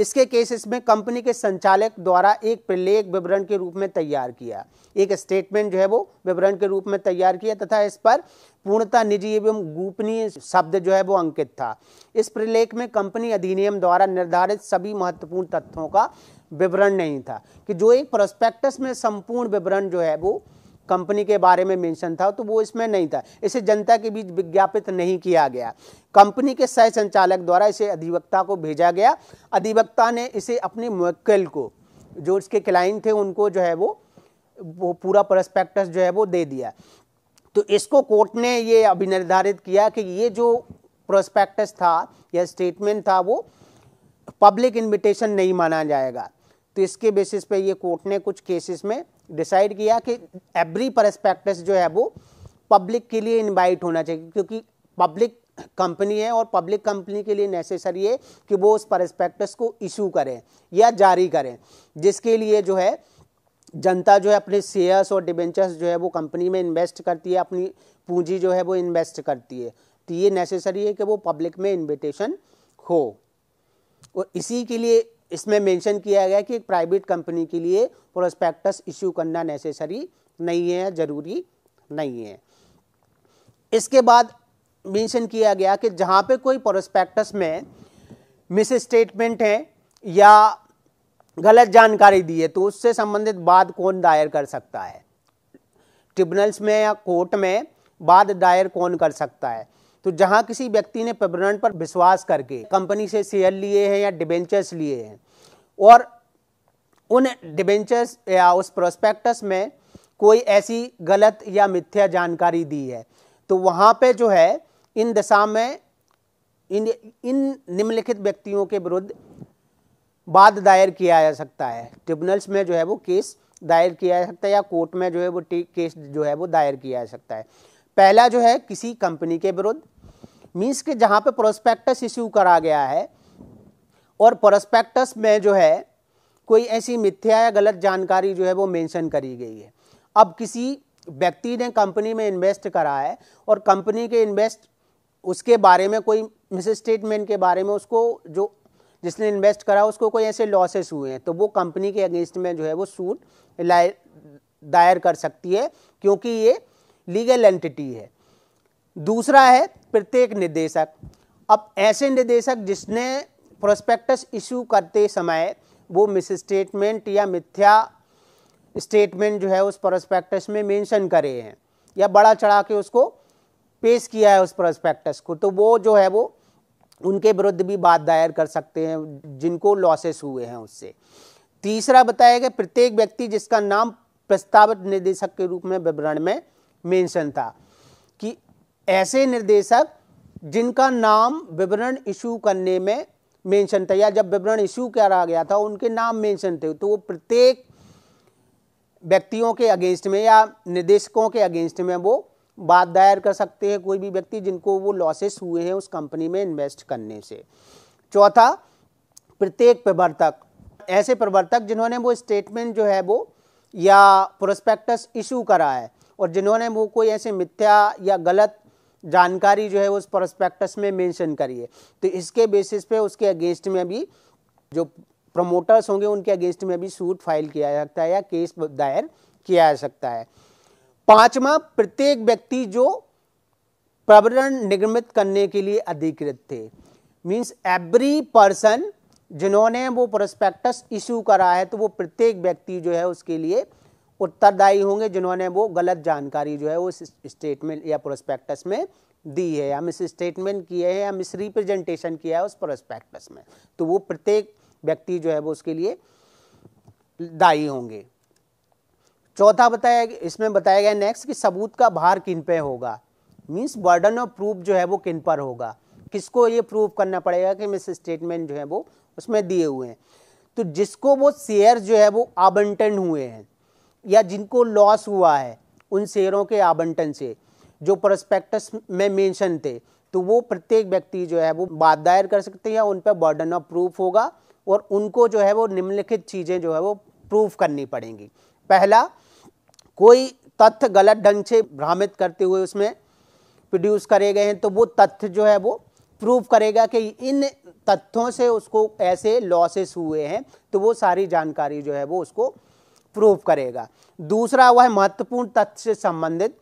इसके केसेस में कंपनी के संचालक द्वारा एक प्रलेख विवरण के रूप में तैयार किया एक स्टेटमेंट जो है वो विवरण के रूप में तैयार किया तथा इस पर पूर्णतः निजी एवं गोपनीय शब्द जो है वो अंकित था इस प्रलेख में कंपनी अधिनियम द्वारा निर्धारित सभी महत्वपूर्ण तथ्यों का विवरण नहीं था कि जो एक प्रोस्पेक्टस में संपूर्ण विवरण जो है वो कंपनी के बारे में मेंशन था तो वो इसमें नहीं था इसे जनता के बीच विज्ञापित नहीं किया गया कंपनी के सह संचालक द्वारा इसे अधिवक्ता को भेजा गया अधिवक्ता ने इसे अपने मुक्ल को जो इसके क्लाइंट थे उनको जो है वो वो पूरा प्रस्पेक्टस जो है वो दे दिया तो इसको कोर्ट ने ये अभी निर्धारित किया कि ये जो प्रोस्पेक्टस था या स्टेटमेंट था वो पब्लिक इन्विटेशन नहीं माना जाएगा तो इसके बेसिस पे ये कोर्ट ने कुछ केसेस में डिसाइड किया कि एवरी परस्पेक्टस जो है वो पब्लिक के लिए इनवाइट होना चाहिए क्योंकि पब्लिक कंपनी है और पब्लिक कंपनी के लिए नेसेसरी है कि वो उस परस्पेक्टस को इशू करें या जारी करें जिसके लिए जो है जनता जो है अपने शेयर्स और डिबेंचर्स जो है वो कंपनी में इन्वेस्ट करती है अपनी पूंजी जो है वो इन्वेस्ट करती है तो ये नेसेसरी है कि वो पब्लिक में इन्विटेशन हो और इसी के लिए इसमें मेंशन किया गया कि एक प्राइवेट कंपनी के लिए प्रोस्पेक्टस इश्यू करना नेसेसरी नहीं है ज़रूरी नहीं है इसके बाद मेंशन किया गया कि जहाँ पे कोई प्रोस्पेक्टस में मिस स्टेटमेंट है या गलत जानकारी दी है तो उससे संबंधित बात कौन दायर कर सकता है ट्रिब्यूनल्स में या कोर्ट में बाद दायर कौन कर सकता है तो जहां किसी व्यक्ति ने विवरण पर विश्वास करके कंपनी से शेयर लिए हैं या डिबेंचर्स लिए हैं और उन डिबेंचर्स या उस प्रोस्पेक्टस में कोई ऐसी गलत या मिथ्या जानकारी दी है तो वहाँ पे जो है इन दशा में इन इन निम्नलिखित व्यक्तियों के विरुद्ध बाद दायर किया जा सकता है ट्रिब्यूनल्स में जो है वो केस दायर किया जा सकता है या कोर्ट में जो है वो केस जो है वो दायर किया जा सकता है पहला जो है किसी कंपनी के विरुद्ध मीन्स के जहाँ पे प्रोस्पेक्टस इश्यू करा गया है और प्रोस्पेक्टस में जो है कोई ऐसी मिथ्या या गलत जानकारी जो है वो मेंशन करी गई है अब किसी व्यक्ति ने कंपनी में इन्वेस्ट करा है और कंपनी के इन्वेस्ट उसके बारे में कोई मिस स्टेटमेंट के बारे में उसको जो जिसने इन्वेस्ट करा उसको कोई ऐसे लॉसेस हुए हैं तो वो कंपनी के अगेंस्ट में जो है वो सूट दायर कर सकती है क्योंकि ये लीगल एंटिटी है दूसरा है प्रत्येक निदेशक अब ऐसे निदेशक जिसने प्रोस्पेक्टस इशू करते समय वो मिस स्टेटमेंट या मिथ्या स्टेटमेंट जो है उस प्रोस्पेक्टस में मेंशन करे हैं या बड़ा चढ़ा के उसको पेश किया है उस प्रोस्पेक्टस को तो वो जो है वो उनके विरुद्ध भी बात दायर कर सकते हैं जिनको लॉसेस हुए हैं उससे तीसरा बताया गया प्रत्येक व्यक्ति जिसका नाम प्रस्तावित निदेशक के रूप में विवरण में मेंशन था कि ऐसे निर्देशक जिनका नाम विवरण इशू करने में मेंशन था या जब विवरण इशू करा गया था उनके नाम मेंशन थे तो वो प्रत्येक व्यक्तियों के अगेंस्ट में या निर्देशकों के अगेंस्ट में वो बात दायर कर सकते हैं कोई भी व्यक्ति जिनको वो लॉसेस हुए हैं उस कंपनी में इन्वेस्ट करने से चौथा प्रत्येक प्रवर्तक ऐसे प्रवर्तक जिन्होंने वो स्टेटमेंट जो है वो या प्रोस्पेक्टस इशू करा है और जिन्होंने वो कोई ऐसे मिथ्या या गलत जानकारी जो है उस प्रोस्पेक्टस में मेंशन करी है तो इसके बेसिस पे उसके अगेंस्ट में भी जो प्रमोटर्स होंगे उनके अगेंस्ट में भी सूट फाइल किया जा सकता है या केस दायर किया जा सकता है पांचवा प्रत्येक व्यक्ति जो प्रवरण निगमित करने के लिए अधिकृत थे मीन्स एवरी पर्सन जिन्होंने वो प्रोस्पेक्टस इशू करा है तो वो प्रत्येक व्यक्ति जो है उसके लिए उत्तरदायी होंगे जिन्होंने वो गलत जानकारी जो है उस स्टेटमेंट या प्रोस्पेक्टस में दी है या मिस स्टेटमेंट किए हैं या मिस रिप्रेजेंटेशन किया है उस प्रोस्पेक्टस में तो वो प्रत्येक व्यक्ति जो है वो उसके लिए दायी होंगे चौथा बताया इसमें बताया गया नेक्स्ट कि सबूत का भार किन पे होगा मीन्स बर्डन ऑफ प्रूफ जो है वो किन पर होगा किसको ये प्रूफ करना पड़ेगा कि मिस स्टेटमेंट जो है वो उसमें दिए हुए हैं तो जिसको वो शेयर जो है वो आबंटन हुए हैं या जिनको लॉस हुआ है उन शेयरों के आवंटन से जो प्रोस्पेक्टस में मेंशन थे तो वो प्रत्येक व्यक्ति जो है वो बात दायर कर सकते हैं उन पर बर्डन ऑफ प्रूफ होगा और उनको जो है वो निम्नलिखित चीज़ें जो है वो प्रूफ करनी पड़ेंगी पहला कोई तथ्य गलत ढंग से भ्रामित करते हुए उसमें प्रोड्यूस करे गए हैं तो वो तथ्य जो है वो प्रूफ करेगा कि इन तथ्यों से उसको ऐसे लॉसेस हुए हैं तो वो सारी जानकारी जो है वो उसको प्रूव करेगा दूसरा वह महत्वपूर्ण तथ्य से संबंधित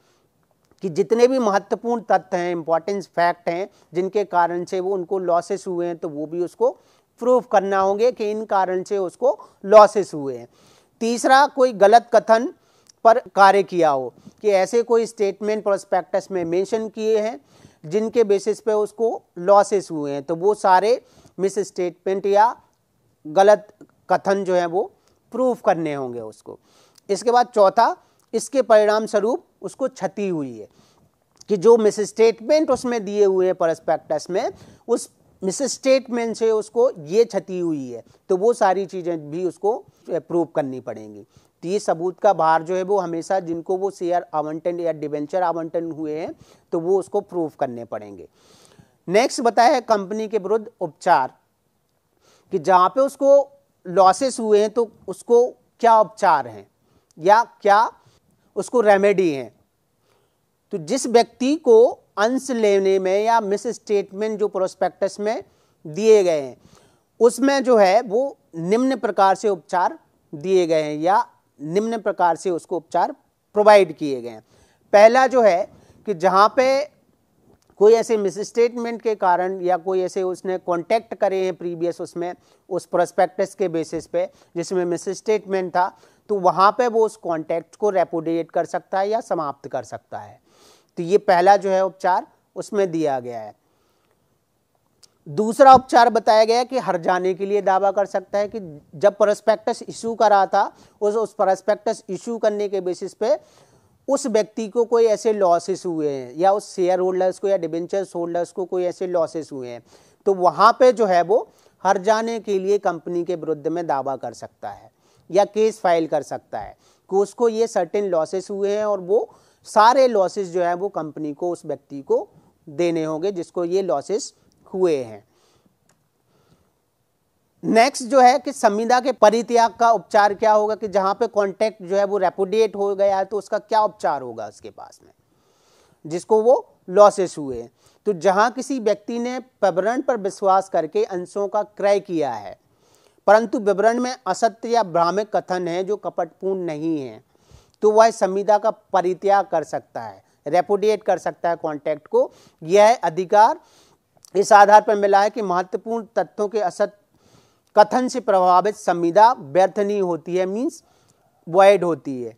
कि जितने भी महत्वपूर्ण तथ्य हैं इंपॉर्टेंस फैक्ट हैं जिनके कारण से वो उनको लॉसेस हुए हैं तो वो भी उसको प्रूव करना होंगे कि इन कारण से उसको लॉसेस हुए हैं तीसरा कोई गलत कथन पर कार्य किया हो कि ऐसे कोई स्टेटमेंट प्रोस्पेक्टस में मेंशन किए हैं जिनके बेसिस पे उसको लॉसेस हुए हैं तो वो सारे मिस स्टेटमेंट या गलत कथन जो है वो प्रूफ करने होंगे उसको इसके बाद चौथा इसके परिणाम स्वरूप उसको क्षति हुई है कि जो मिस स्टेटमेंट उसमें दिए हुए हैं परस्पेक्टस में उस मिस स्टेटमेंट से उसको ये क्षति हुई है तो वो सारी चीज़ें भी उसको प्रूव करनी पड़ेंगी तो ये सबूत का भार जो है वो हमेशा जिनको वो शेयर आवंटन या डिवेंचर आवंटन हुए हैं तो वो उसको प्रूव करने पड़ेंगे नेक्स्ट बताया है कंपनी के विरुद्ध उपचार कि जहाँ पे उसको लॉसेस हुए हैं तो उसको क्या उपचार हैं या क्या उसको रेमेडी है तो जिस व्यक्ति को अंश लेने में या मिस स्टेटमेंट जो प्रोस्पेक्टस में दिए गए हैं उसमें जो है वो निम्न प्रकार से उपचार दिए गए हैं या निम्न प्रकार से उसको उपचार प्रोवाइड किए गए हैं पहला जो है कि जहाँ पे कोई ऐसे मिसस्टेटमेंट के कारण या कोई ऐसे उसने कॉन्टैक्ट करे हैं प्रीवियस उसमें उस प्रोस्पेक्टस के बेसिस पे जिसमें मिसस्टेटमेंट था तो वहाँ पे वो उस कॉन्टैक्ट को रेपोडिएट कर सकता है या समाप्त कर सकता है तो ये पहला जो है उपचार उसमें दिया गया है दूसरा उपचार बताया गया कि हर जाने के लिए दावा कर सकता है कि जब प्रोस्पेक्टस इशू करा था उस उस प्रोस्पेक्टस इशू करने के बेसिस पे उस व्यक्ति को कोई ऐसे लॉसेस हुए हैं या उस शेयर होल्डर्स को या डिबेंचर्स होल्डर्स को कोई ऐसे लॉसेस हुए हैं तो वहाँ पे जो है वो हर जाने के लिए कंपनी के विरुद्ध में दावा कर सकता है या केस फाइल कर सकता है कि उसको ये सर्टेन लॉसेस हुए हैं और वो सारे लॉसेस जो है वो कंपनी को उस व्यक्ति को देने होंगे जिसको ये लॉसेस हुए हैं नेक्स्ट जो है कि संविदा के परित्याग का उपचार क्या होगा कि जहां पे कॉन्टैक्ट जो है वो रेपुडिएट हो गया है तो उसका क्या उपचार होगा उसके पास में जिसको वो लॉसेस हुए तो जहां किसी व्यक्ति ने विवरण पर विश्वास करके अंशों का क्रय किया है परंतु विवरण में असत्य या भ्रामिक कथन है जो कपटपूर्ण नहीं है तो वह संविदा का परित्याग कर सकता है रेपुडिएट कर सकता है कॉन्टैक्ट को यह अधिकार इस आधार पर मिला है कि महत्वपूर्ण तथ्यों के असत्य कथन से प्रभावित संविदा व्यर्थ नहीं होती है मीन्स वॉइड होती है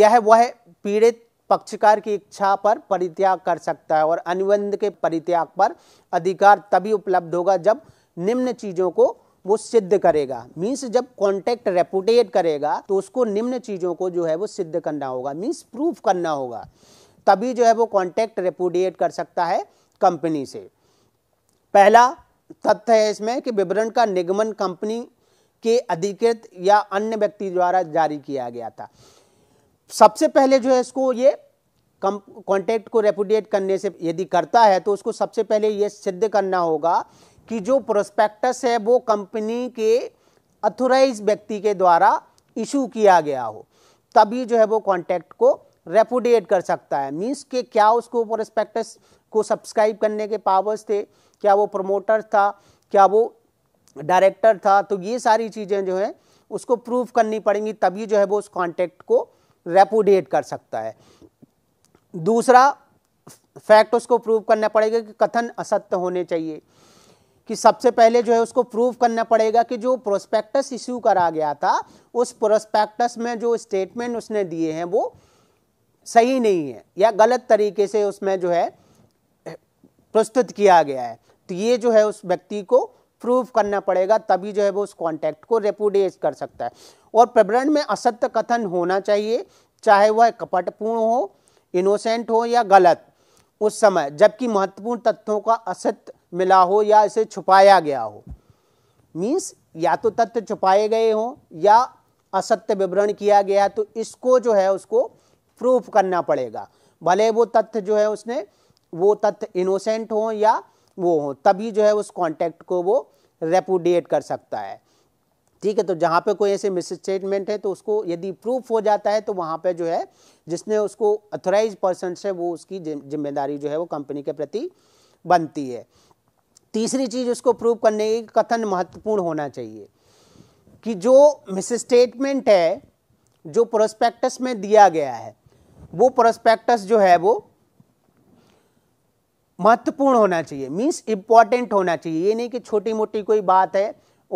यह वह पीड़ित पक्षकार की इच्छा पर परित्याग कर सकता है और अनुबंध के परित्याग पर अधिकार तभी उपलब्ध होगा जब निम्न चीज़ों को वो सिद्ध करेगा मीन्स जब कॉन्टैक्ट रेपुटेट करेगा तो उसको निम्न चीज़ों को जो है वो सिद्ध करना होगा मीन्स प्रूफ करना होगा तभी जो है वो कॉन्टैक्ट रेपुडिएट कर सकता है कंपनी से पहला तथ्य है इसमें कि विवरण का निगमन कंपनी के अधिकृत या अन्य व्यक्ति द्वारा जारी किया गया था सबसे पहले जो है इसको ये कॉन्टैक्ट को रेपुडिएट करने से यदि करता है तो उसको सबसे पहले ये सिद्ध करना होगा कि जो प्रोस्पेक्टस है वो कंपनी के अथोराइज व्यक्ति के द्वारा इशू किया गया हो तभी जो है वो कॉन्टैक्ट को रेपुडिएट कर सकता है मीन्स के क्या उसको प्रोस्पेक्टस को सब्सक्राइब करने के पावर्स थे क्या वो प्रमोटर था क्या वो डायरेक्टर था तो ये सारी चीज़ें जो हैं उसको प्रूफ करनी पड़ेंगी तभी जो है वो उस कॉन्टैक्ट को रेपोडेट कर सकता है दूसरा फैक्ट उसको प्रूव करना पड़ेगा कि कथन असत्य होने चाहिए कि सबसे पहले जो है उसको प्रूव करना पड़ेगा कि जो प्रोस्पेक्टस इश्यू करा गया था उस प्रोस्पेक्टस में जो स्टेटमेंट उसने दिए हैं वो सही नहीं है या गलत तरीके से उसमें जो है प्रस्तुत किया गया है तो ये जो है उस व्यक्ति को प्रूफ करना पड़ेगा तभी जो है वो उस कॉन्टैक्ट को रेपुडेज कर सकता है और प्रकरण में असत्य कथन होना चाहिए चाहे वह कपटपूर्ण हो इनोसेंट हो या गलत उस समय जबकि महत्वपूर्ण तथ्यों का असत्य मिला हो या इसे छुपाया गया हो मीन्स या तो तथ्य छुपाए गए हों या असत्य विवरण किया गया तो इसको जो है उसको प्रूफ करना पड़ेगा भले वो तथ्य जो है उसने वो तथ्य इनोसेंट हो या वो हों तभी जो है उस कॉन्टैक्ट को वो रेपूडिएट कर सकता है ठीक है तो जहाँ पे कोई ऐसे मिस स्टेटमेंट है तो उसको यदि प्रूफ हो जाता है तो वहाँ पे जो है जिसने उसको अथोराइज पर्सन से वो उसकी जिम्मेदारी जो है वो कंपनी के प्रति बनती है तीसरी चीज़ उसको प्रूव करने की कथन महत्वपूर्ण होना चाहिए कि जो मिस स्टेटमेंट है जो प्रोस्पेक्टस में दिया गया है वो प्रोस्पेक्टस जो है वो महत्वपूर्ण होना चाहिए मीन्स इम्पॉर्टेंट होना चाहिए ये नहीं कि छोटी मोटी कोई बात है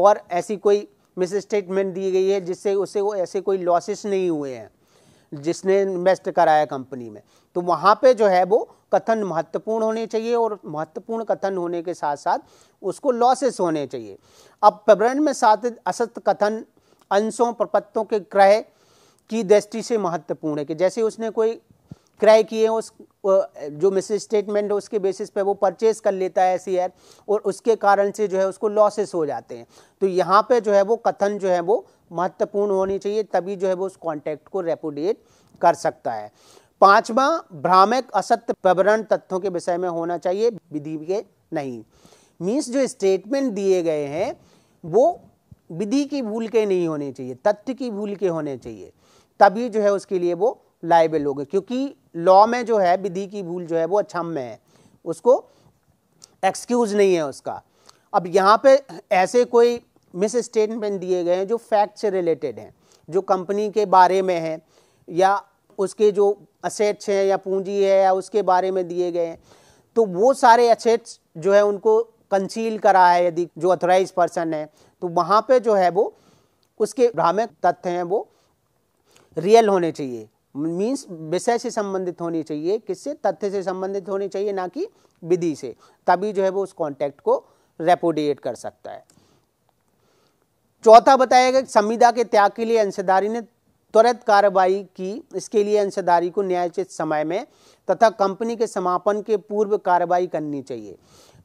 और ऐसी कोई मिस स्टेटमेंट दी गई है जिससे उसे वो ऐसे कोई लॉसेस नहीं हुए हैं जिसने इन्वेस्ट कराया कंपनी में तो वहाँ पे जो है वो कथन महत्वपूर्ण होने चाहिए और महत्वपूर्ण कथन होने के साथ साथ उसको लॉसेस होने चाहिए अब प्रवरण में साथ असत कथन अंशों प्रपत्तों के क्रय की दृष्टि से महत्वपूर्ण है कि जैसे उसने कोई क्रय किए उस जो मिसेज स्टेटमेंट है उसके बेसिस पे वो परचेज कर लेता है शेयर और उसके कारण से जो है उसको लॉसेस हो जाते हैं तो यहाँ पे जो है वो कथन जो है वो महत्वपूर्ण होनी चाहिए तभी जो है वो उस कॉन्टैक्ट को रेपुडेट कर सकता है पांचवा भ्रामक असत्य प्रवरण तथ्यों के विषय में होना चाहिए विधि के नहीं मीन्स जो स्टेटमेंट दिए गए हैं वो विधि की भूल के नहीं होने चाहिए तथ्य की भूल के होने चाहिए तभी जो है उसके लिए वो लाइबल हो क्योंकि लॉ में जो है विधि की भूल जो है वो अक्षम्य है उसको एक्सक्यूज नहीं है उसका अब यहाँ पे ऐसे कोई मिस स्टेटमेंट दिए गए हैं जो फैक्ट से रिलेटेड हैं जो कंपनी के बारे में हैं या उसके जो असेट्स हैं या पूंजी है या उसके बारे में दिए गए हैं तो वो सारे असेट्स जो है उनको कंसील करा है यदि जो अथोराइज पर्सन है तो वहाँ पे जो है वो उसके भ्रामक तथ्य हैं वो रियल होने चाहिए मीन्स विषय से संबंधित होनी चाहिए किससे तथ्य से संबंधित होनी चाहिए ना कि विधि से तभी जो है वो उस कॉन्टैक्ट को रेपोडिएट कर सकता है चौथा बताया गया संविदा के त्याग के लिए अंशदारी ने त्वरित कार्रवाई की इसके लिए अंशदारी को न्यायचित समय में तथा कंपनी के समापन के पूर्व कार्रवाई करनी चाहिए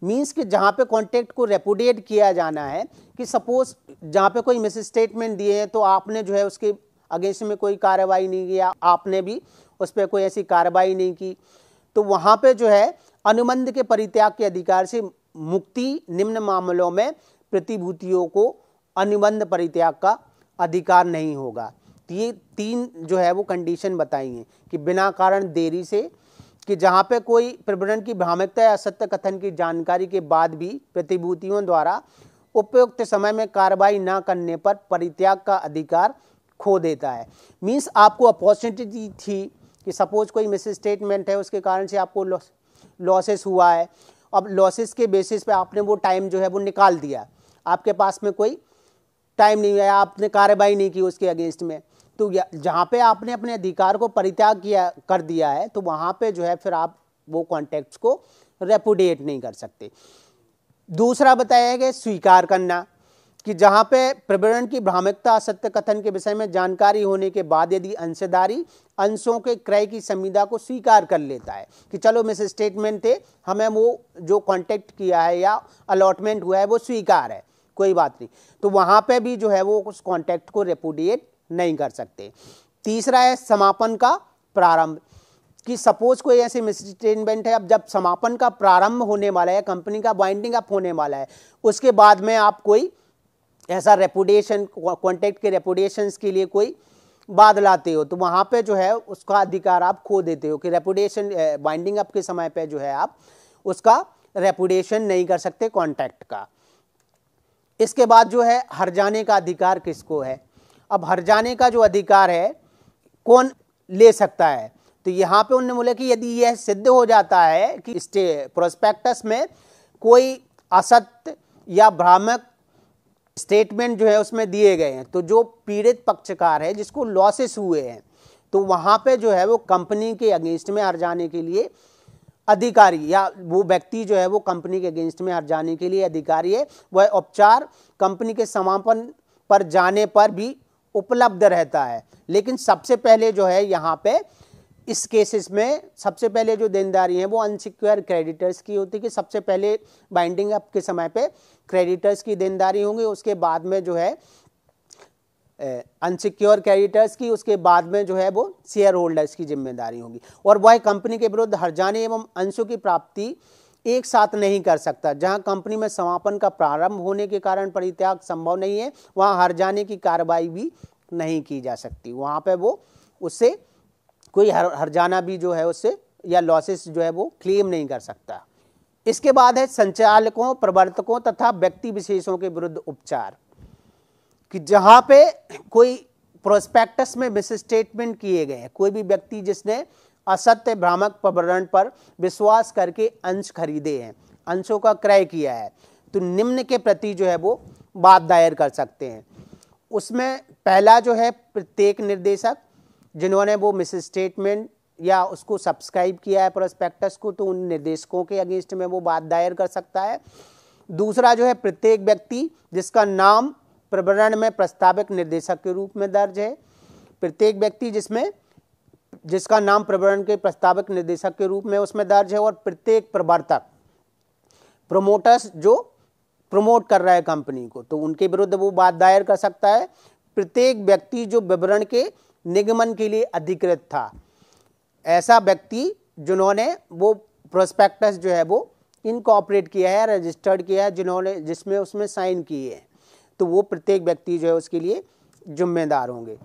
मीन्स कि जहाँ पे कॉन्टैक्ट को रेपोडेट किया जाना है कि सपोज जहाँ पे कोई मिस स्टेटमेंट दिए हैं तो आपने जो है उसके अगेंस्ट में कोई कार्रवाई नहीं किया आपने भी उस पर कोई ऐसी कार्रवाई नहीं की तो वहाँ पे जो है अनुबंध के परित्याग के अधिकार से मुक्ति निम्न मामलों में प्रतिभूतियों को अनुबंध परित्याग का अधिकार नहीं होगा तो ये तीन जो है वो कंडीशन बताई हैं कि बिना कारण देरी से कि जहाँ पे कोई प्रवरण की भ्रामकता या सत्य कथन की जानकारी के बाद भी प्रतिभूतियों द्वारा उपयुक्त समय में कार्रवाई ना करने पर परित्याग का अधिकार खो देता है मीन्स आपको अपॉर्चुनिटी थी कि सपोज कोई मिस स्टेटमेंट है उसके कारण से आपको लॉसेस हुआ है अब लॉसेस के बेसिस पे आपने वो टाइम जो है वो निकाल दिया आपके पास में कोई टाइम नहीं है आपने कार्रवाई नहीं की उसके अगेंस्ट में तो जहाँ पे आपने अपने अधिकार को परित्याग किया कर दिया है तो वहाँ पे जो है फिर आप वो कॉन्टैक्ट्स को रेपुडिएट नहीं कर सकते दूसरा बताया गया स्वीकार करना कि जहाँ पे प्रवरण की भ्रामिकता असत्य कथन के विषय में जानकारी होने के बाद यदि अंशदारी अंशों के क्रय की संविधा को स्वीकार कर लेता है कि चलो मिस स्टेटमेंट थे हमें वो जो कॉन्टेक्ट किया है या अलॉटमेंट हुआ है वो स्वीकार है कोई बात नहीं तो वहाँ पे भी जो है वो उस कॉन्टैक्ट को रेपुडिएट नहीं कर सकते तीसरा है समापन का प्रारंभ कि सपोज कोई ऐसे स्टेटमेंट है अब जब समापन का प्रारंभ होने वाला है कंपनी का बाइंडिंग अप होने वाला है उसके बाद में आप कोई ऐसा रेपुडेशन कॉन्टैक्ट के रेपुडेशंस के लिए कोई बाद लाते हो तो वहाँ पे जो है उसका अधिकार आप खो देते हो कि रेपुडेशन बाइंडिंग अप के समय पे जो है आप उसका रेपुडेशन नहीं कर सकते कॉन्टैक्ट का इसके बाद जो है हर जाने का अधिकार किसको है अब हर जाने का जो अधिकार है कौन ले सकता है तो यहाँ पे उन्होंने बोला कि यदि यह सिद्ध हो जाता है कि प्रोस्पेक्टस में कोई असत्य या भ्रामक स्टेटमेंट जो है उसमें दिए गए हैं तो जो पीड़ित पक्षकार है जिसको लॉसेस हुए हैं तो वहाँ पे जो है वो कंपनी के अगेंस्ट में हर जाने के लिए अधिकारी या वो व्यक्ति जो है वो कंपनी के अगेंस्ट में हर जाने के लिए अधिकारी है वह उपचार कंपनी के समापन पर जाने पर भी उपलब्ध रहता है लेकिन सबसे पहले जो है यहाँ पे इस केसेस में सबसे पहले जो देनदारी है वो अनसिक्योर क्रेडिटर्स की होती है कि सबसे पहले बाइंडिंग अप के समय पे क्रेडिटर्स की देनदारी होंगी उसके बाद में जो है अनसिक्योर क्रेडिटर्स की उसके बाद में जो है वो शेयर होल्डर्स की जिम्मेदारी होगी और वह कंपनी के विरुद्ध हर्जाने एवं अंशों की प्राप्ति एक साथ नहीं कर सकता जहां कंपनी में समापन का प्रारंभ होने के कारण परित्याग संभव नहीं है वहां जाने की कार्रवाई भी नहीं की जा सकती वहां पर वो उससे कोई हर हरजाना भी जो है उससे या लॉसेस जो है वो क्लेम नहीं कर सकता इसके बाद है संचालकों प्रवर्तकों तथा व्यक्ति विशेषों के विरुद्ध उपचार कि जहाँ पे कोई प्रोस्पेक्टस में मिस स्टेटमेंट किए गए हैं कोई भी व्यक्ति जिसने असत्य भ्रामक प्रवरण पर विश्वास करके अंश खरीदे हैं अंशों का क्रय किया है तो निम्न के प्रति जो है वो बात दायर कर सकते हैं उसमें पहला जो है प्रत्येक निर्देशक जिन्होंने वो मिस स्टेटमेंट या उसको सब्सक्राइब किया है प्रोस्पेक्टस को तो उन निर्देशकों के अगेंस्ट में वो बात दायर कर सकता है दूसरा जो है प्रत्येक व्यक्ति जिसका नाम प्रवरण में प्रस्तावक निर्देशक के रूप में दर्ज है प्रत्येक व्यक्ति जिसमें जिसका नाम प्रवरण के प्रस्तावक निर्देशक के रूप में उसमें दर्ज है और प्रत्येक प्रवर्तक प्रोमोटर्स जो प्रमोट कर रहा है कंपनी को तो उनके विरुद्ध वो बात दायर कर सकता है प्रत्येक व्यक्ति जो विवरण के निगमन के लिए अधिकृत था ऐसा व्यक्ति जिन्होंने वो प्रोस्पेक्टस जो है वो इनकॉपरेट किया है रजिस्टर्ड किया है जिन्होंने जिसमें उसमें साइन किए हैं तो वो प्रत्येक व्यक्ति जो है उसके लिए जिम्मेदार होंगे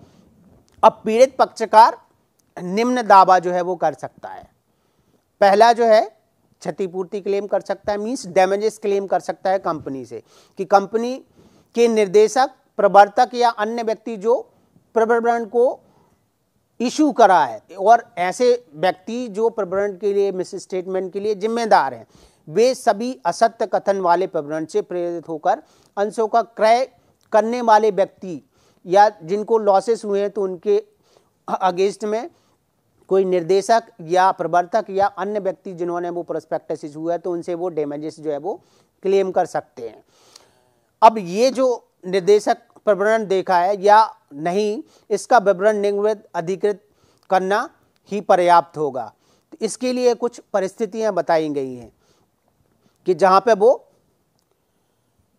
अब पीड़ित पक्षकार निम्न दावा जो है वो कर सकता है पहला जो है क्षतिपूर्ति क्लेम कर सकता है मीन्स डैमेजेस क्लेम कर सकता है कंपनी से कि कंपनी के निर्देशक प्रवर्तक या अन्य व्यक्ति जो प्रवरण को इशू करा है और ऐसे व्यक्ति जो प्रवरण के लिए मिस स्टेटमेंट के लिए जिम्मेदार हैं वे सभी असत्य कथन वाले प्रवरण से प्रेरित होकर अंशों का क्रय करने वाले व्यक्ति या जिनको लॉसेस हुए हैं तो उनके अगेंस्ट में कोई निर्देशक या प्रवर्तक या अन्य व्यक्ति जिन्होंने वो प्रोस्पेक्टस इशू है तो उनसे वो डैमेजेस जो है वो क्लेम कर सकते हैं अब ये जो निर्देशक प्रवरण देखा है या नहीं इसका विवरण निगमित अधिकृत करना ही पर्याप्त होगा तो इसके लिए कुछ परिस्थितियां बताई गई हैं कि जहां पे वो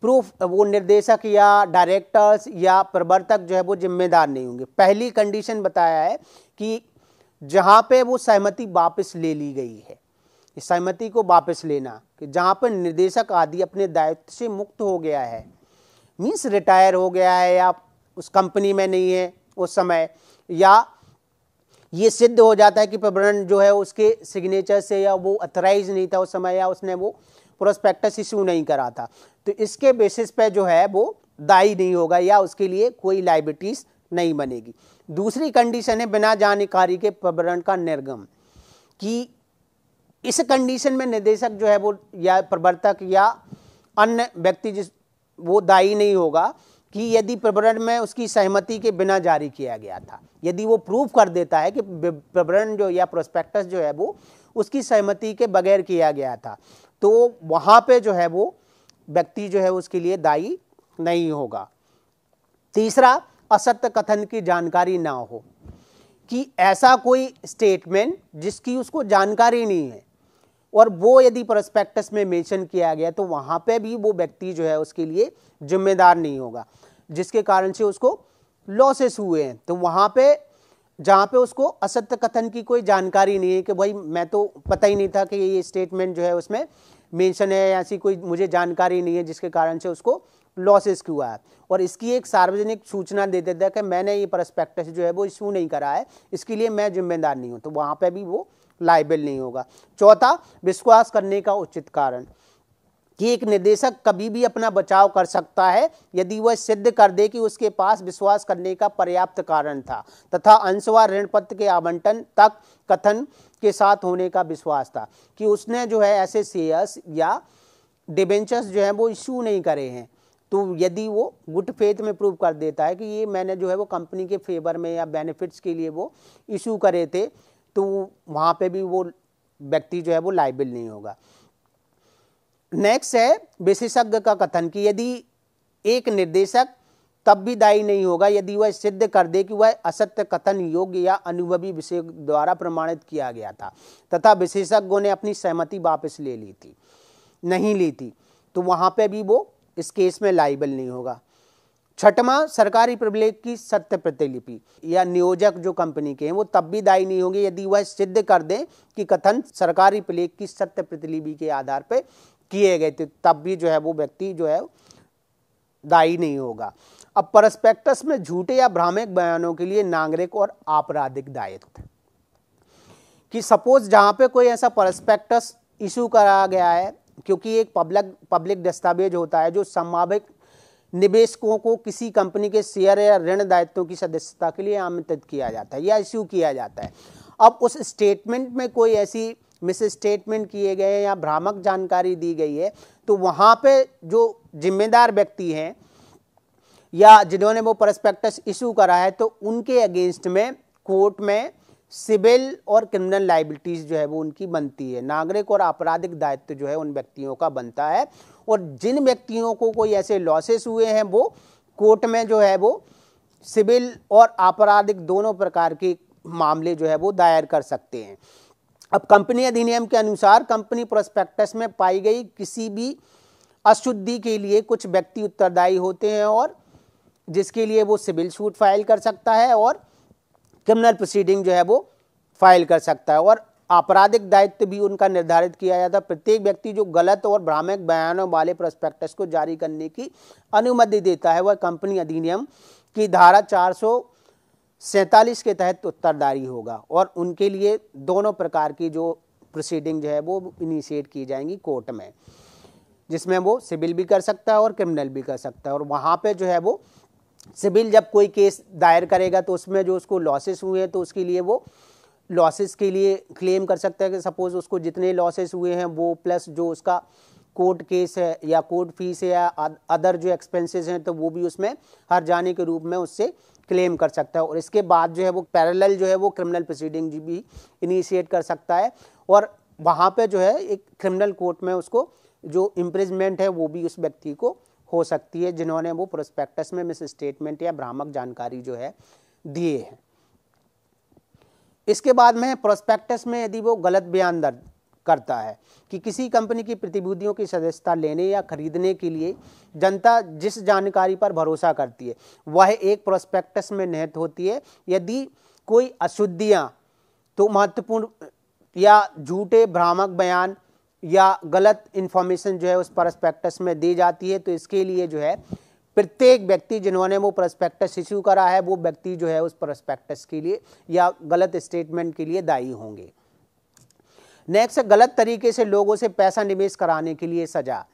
प्रूफ वो निर्देशक या डायरेक्टर्स या प्रवर्तक जो है वो जिम्मेदार नहीं होंगे पहली कंडीशन बताया है कि जहां पे वो सहमति वापस ले ली गई है सहमति को वापस लेना कि जहां पर निर्देशक आदि अपने दायित्व से मुक्त हो गया है मीन्स रिटायर हो गया है या उस कंपनी में नहीं है उस समय या ये सिद्ध हो जाता है कि प्रवरण जो है उसके सिग्नेचर से या वो अथराइज नहीं था उस समय या उसने वो प्रोस्पेक्टस इशू नहीं करा था तो इसके बेसिस पे जो है वो दायी नहीं होगा या उसके लिए कोई लाइबिलिटीज़ नहीं बनेगी दूसरी कंडीशन है बिना जानकारी के प्रवरण का निर्गम कि इस कंडीशन में निदेशक जो है वो या प्रवर्तक या अन्य व्यक्ति जिस वो दायी नहीं होगा कि यदि प्रवरण में उसकी सहमति के बिना जारी किया गया था यदि वो प्रूफ कर देता है कि प्रवरण जो या प्रोस्पेक्टस जो है वो उसकी सहमति के बगैर किया गया था तो वहाँ पे जो है वो व्यक्ति जो है उसके लिए दायी नहीं होगा तीसरा असत्य कथन की जानकारी ना हो कि ऐसा कोई स्टेटमेंट जिसकी उसको जानकारी नहीं है और वो यदि प्रोस्पेक्टस में मेंशन किया गया तो वहाँ पे भी वो व्यक्ति जो है उसके लिए जिम्मेदार नहीं होगा जिसके कारण से उसको लॉसेस हुए हैं तो वहाँ पे जहाँ पे उसको असत्य कथन की कोई जानकारी नहीं है कि भाई मैं तो पता ही नहीं था कि ये स्टेटमेंट जो है उसमें मेंशन है ऐसी कोई मुझे जानकारी नहीं है जिसके कारण से उसको लॉसेस क्यों हुआ है और इसकी एक सार्वजनिक सूचना दे देता है कि मैंने ये प्रस्पेक्टस जो है वो इशू नहीं करा है इसके लिए मैं जिम्मेदार नहीं हूँ तो वहाँ पर भी वो लाइबल नहीं होगा चौथा विश्वास करने का उचित कारण कि एक निदेशक कभी भी अपना बचाव कर सकता है यदि वह सिद्ध कर दे कि उसके पास विश्वास करने का पर्याप्त कारण था तथा अंशवार ऋण पत्र के आवंटन तक कथन के साथ होने का विश्वास था कि उसने जो है ऐसे शेयर्स या डिबेंचर्स जो है वो इशू नहीं करे हैं तो यदि वो गुड फेथ में प्रूव कर देता है कि ये मैंने जो है वो कंपनी के फेवर में या बेनिफिट्स के लिए वो इशू करे थे तो वहाँ पे भी वो व्यक्ति जो है वो लाइबल नहीं होगा नेक्स्ट है विशेषज्ञ का कथन कि यदि एक निर्देशक तब भी दायी नहीं होगा यदि वह सिद्ध कर दे कि वह असत्य कथन योग्य या अनुभवी विषय द्वारा प्रमाणित किया गया था तथा विशेषज्ञों ने अपनी सहमति वापस ले ली थी नहीं ली थी तो वहाँ पे भी वो इस केस में लाइबल नहीं होगा छठवा सरकारी प्रबलेख की सत्य प्रतिलिपि या नियोजक जो कंपनी के हैं वो तब भी दायी नहीं होंगे यदि वह सिद्ध कर दें कि कथन सरकारी प्रलेख की सत्य प्रतिलिपि के आधार पर किए गए थे तब भी जो है वो व्यक्ति जो है दायी नहीं होगा अब परस्पेक्टस में झूठे या भ्रामक बयानों के लिए नागरिक और आपराधिक दायित्व कि सपोज जहाँ पे कोई ऐसा परस्पेक्टस इशू करा गया है क्योंकि एक पब्लिक पब्लिक दस्तावेज होता है जो संभाविक निवेशकों को किसी कंपनी के शेयर या ऋण दायित्वों की सदस्यता के लिए आमंत्रित किया जाता है या इश्यू किया जाता है अब उस स्टेटमेंट में कोई ऐसी मिस स्टेटमेंट किए गए हैं या भ्रामक जानकारी दी गई है तो वहाँ पे जो जिम्मेदार व्यक्ति हैं या जिन्होंने वो प्रस्पेक्टस इशू करा है तो उनके अगेंस्ट में कोर्ट में सिविल और क्रिमिनल लाइबिलिटीज़ जो है वो उनकी बनती है नागरिक और आपराधिक दायित्व जो है उन व्यक्तियों का बनता है और जिन व्यक्तियों को कोई ऐसे लॉसेस हुए हैं वो कोर्ट में जो है वो सिविल और आपराधिक दोनों प्रकार के मामले जो है वो दायर कर सकते हैं अब कंपनी अधिनियम के अनुसार कंपनी प्रोस्पेक्टस में पाई गई किसी भी अशुद्धि के लिए कुछ व्यक्ति उत्तरदायी होते हैं और जिसके लिए वो सिविल सूट फाइल कर सकता है और क्रिमिनल प्रोसीडिंग जो है वो फाइल कर सकता है और आपराधिक दायित्व भी उनका निर्धारित किया जाता प्रत्येक व्यक्ति जो गलत और भ्रामक बयानों वाले प्रोस्पेक्टस को जारी करने की अनुमति देता है वह कंपनी अधिनियम की धारा चार सैंतालीस के तहत उत्तरदायी होगा और उनके लिए दोनों प्रकार की जो प्रोसीडिंग जो है वो इनिशिएट की जाएंगी कोर्ट में जिसमें वो सिविल भी कर सकता है और क्रिमिनल भी कर सकता है और वहाँ पे जो है वो सिविल जब कोई केस दायर करेगा तो उसमें जो उसको लॉसेस हुए हैं तो उसके लिए वो लॉसेस के लिए क्लेम कर सकता है कि सपोज़ उसको जितने लॉसेस हुए हैं वो प्लस जो उसका कोर्ट केस है या कोर्ट फीस है या अदर जो एक्सपेंसेस हैं तो वो भी उसमें हर जाने के रूप में उससे क्लेम कर सकता है और इसके बाद जो है वो पैरेलल जो है वो क्रिमिनल प्रोसीडिंग भी इनिशिएट कर सकता है और वहाँ पे जो है एक क्रिमिनल कोर्ट में उसको जो इम्प्रिजमेंट है वो भी उस व्यक्ति को हो सकती है जिन्होंने वो प्रोस्पेक्टस में मिस स्टेटमेंट या भ्रामक जानकारी जो है दिए हैं इसके बाद में प्रोस्पेक्टस में यदि वो गलत बयान दर्ज करता है कि किसी कंपनी की प्रतिभूतियों की सदस्यता लेने या खरीदने के लिए जनता जिस जानकारी पर भरोसा करती है वह एक प्रोस्पेक्टस में निहित होती है यदि कोई अशुद्धियाँ तो महत्वपूर्ण या झूठे भ्रामक बयान या गलत इन्फॉर्मेशन जो है उस प्रोस्पेक्टस में दी जाती है तो इसके लिए जो है प्रत्येक व्यक्ति जिन्होंने वो प्रस्पेक्टस इश्यू करा है वो व्यक्ति जो है उस प्रस्पेक्टस के लिए या गलत स्टेटमेंट के लिए दायी होंगे नेक्स्ट गलत तरीके से लोगों से पैसा निवेश कराने के लिए सजा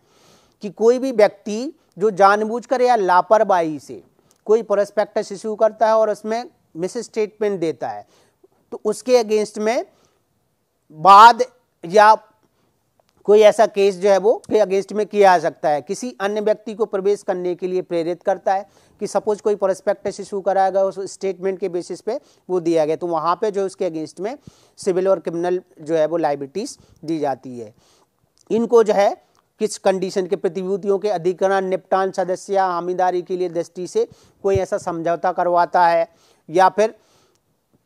कि कोई भी व्यक्ति जो जानबूझकर या लापरवाही से कोई प्रोस्पेक्टस इश्यू करता है और उसमें मिस स्टेटमेंट देता है तो उसके अगेंस्ट में बाद या कोई ऐसा केस जो है वो के अगेंस्ट में किया जा सकता है किसी अन्य व्यक्ति को प्रवेश करने के लिए प्रेरित करता है कि सपोज कोई प्रोस्पेक्टस इशू कराया गया उस स्टेटमेंट के बेसिस पे वो दिया गया तो वहाँ पे जो उसके अगेंस्ट में सिविल और क्रिमिनल जो है वो लाइबिलिटीज दी जाती है इनको जो है किस कंडीशन के प्रतिभूतियों के अधिकरण निपटान सदस्य हामीदारी के लिए दृष्टि से कोई ऐसा समझौता करवाता है या फिर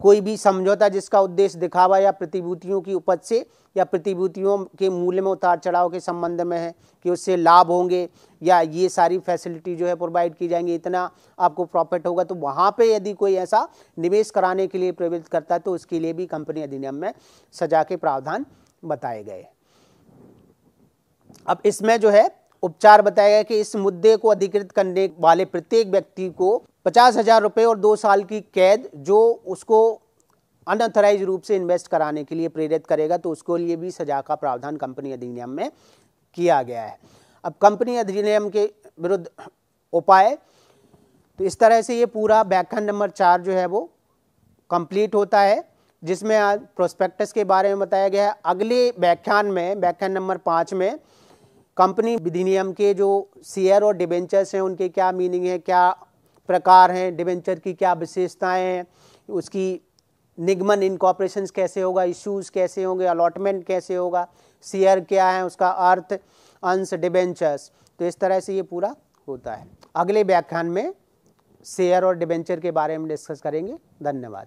कोई भी समझौता जिसका उद्देश्य दिखावा या प्रतिभूतियों की उपज से या प्रतिभूतियों के मूल्य में उतार चढ़ाव के संबंध में है कि उससे लाभ होंगे या ये सारी फैसिलिटी जो है प्रोवाइड की जाएंगी इतना आपको प्रॉफिट होगा तो वहाँ पे यदि कोई ऐसा निवेश कराने के लिए प्रेरित करता है तो उसके लिए भी कंपनी अधिनियम में सजा के प्रावधान बताए गए अब इसमें जो है उपचार बताया गया कि इस मुद्दे को अधिकृत करने वाले प्रत्येक व्यक्ति को पचास हज़ार रुपये और दो साल की कैद जो उसको अनऑथराइज रूप से इन्वेस्ट कराने के लिए प्रेरित करेगा तो उसके लिए भी सजा का प्रावधान कंपनी अधिनियम में किया गया है अब कंपनी अधिनियम के विरुद्ध उपाय तो इस तरह से ये पूरा व्याख्यान नंबर चार जो है वो कंप्लीट होता है जिसमें आज प्रोस्पेक्टस के बारे में बताया गया है अगले व्याख्यान में व्याख्यान नंबर पाँच में कंपनी अधिनियम के जो शेयर और डिबेंचर्स हैं उनके क्या मीनिंग है क्या प्रकार हैं डिवेंचर की क्या विशेषताएं हैं उसकी निगमन इनकॉपरेशन कैसे होगा इश्यूज़ कैसे होंगे अलॉटमेंट कैसे होगा शेयर क्या है उसका अर्थ अंश डिबेंचर्स तो इस तरह से ये पूरा होता है अगले व्याख्यान में शेयर और डिबेंचर के बारे में डिस्कस करेंगे धन्यवाद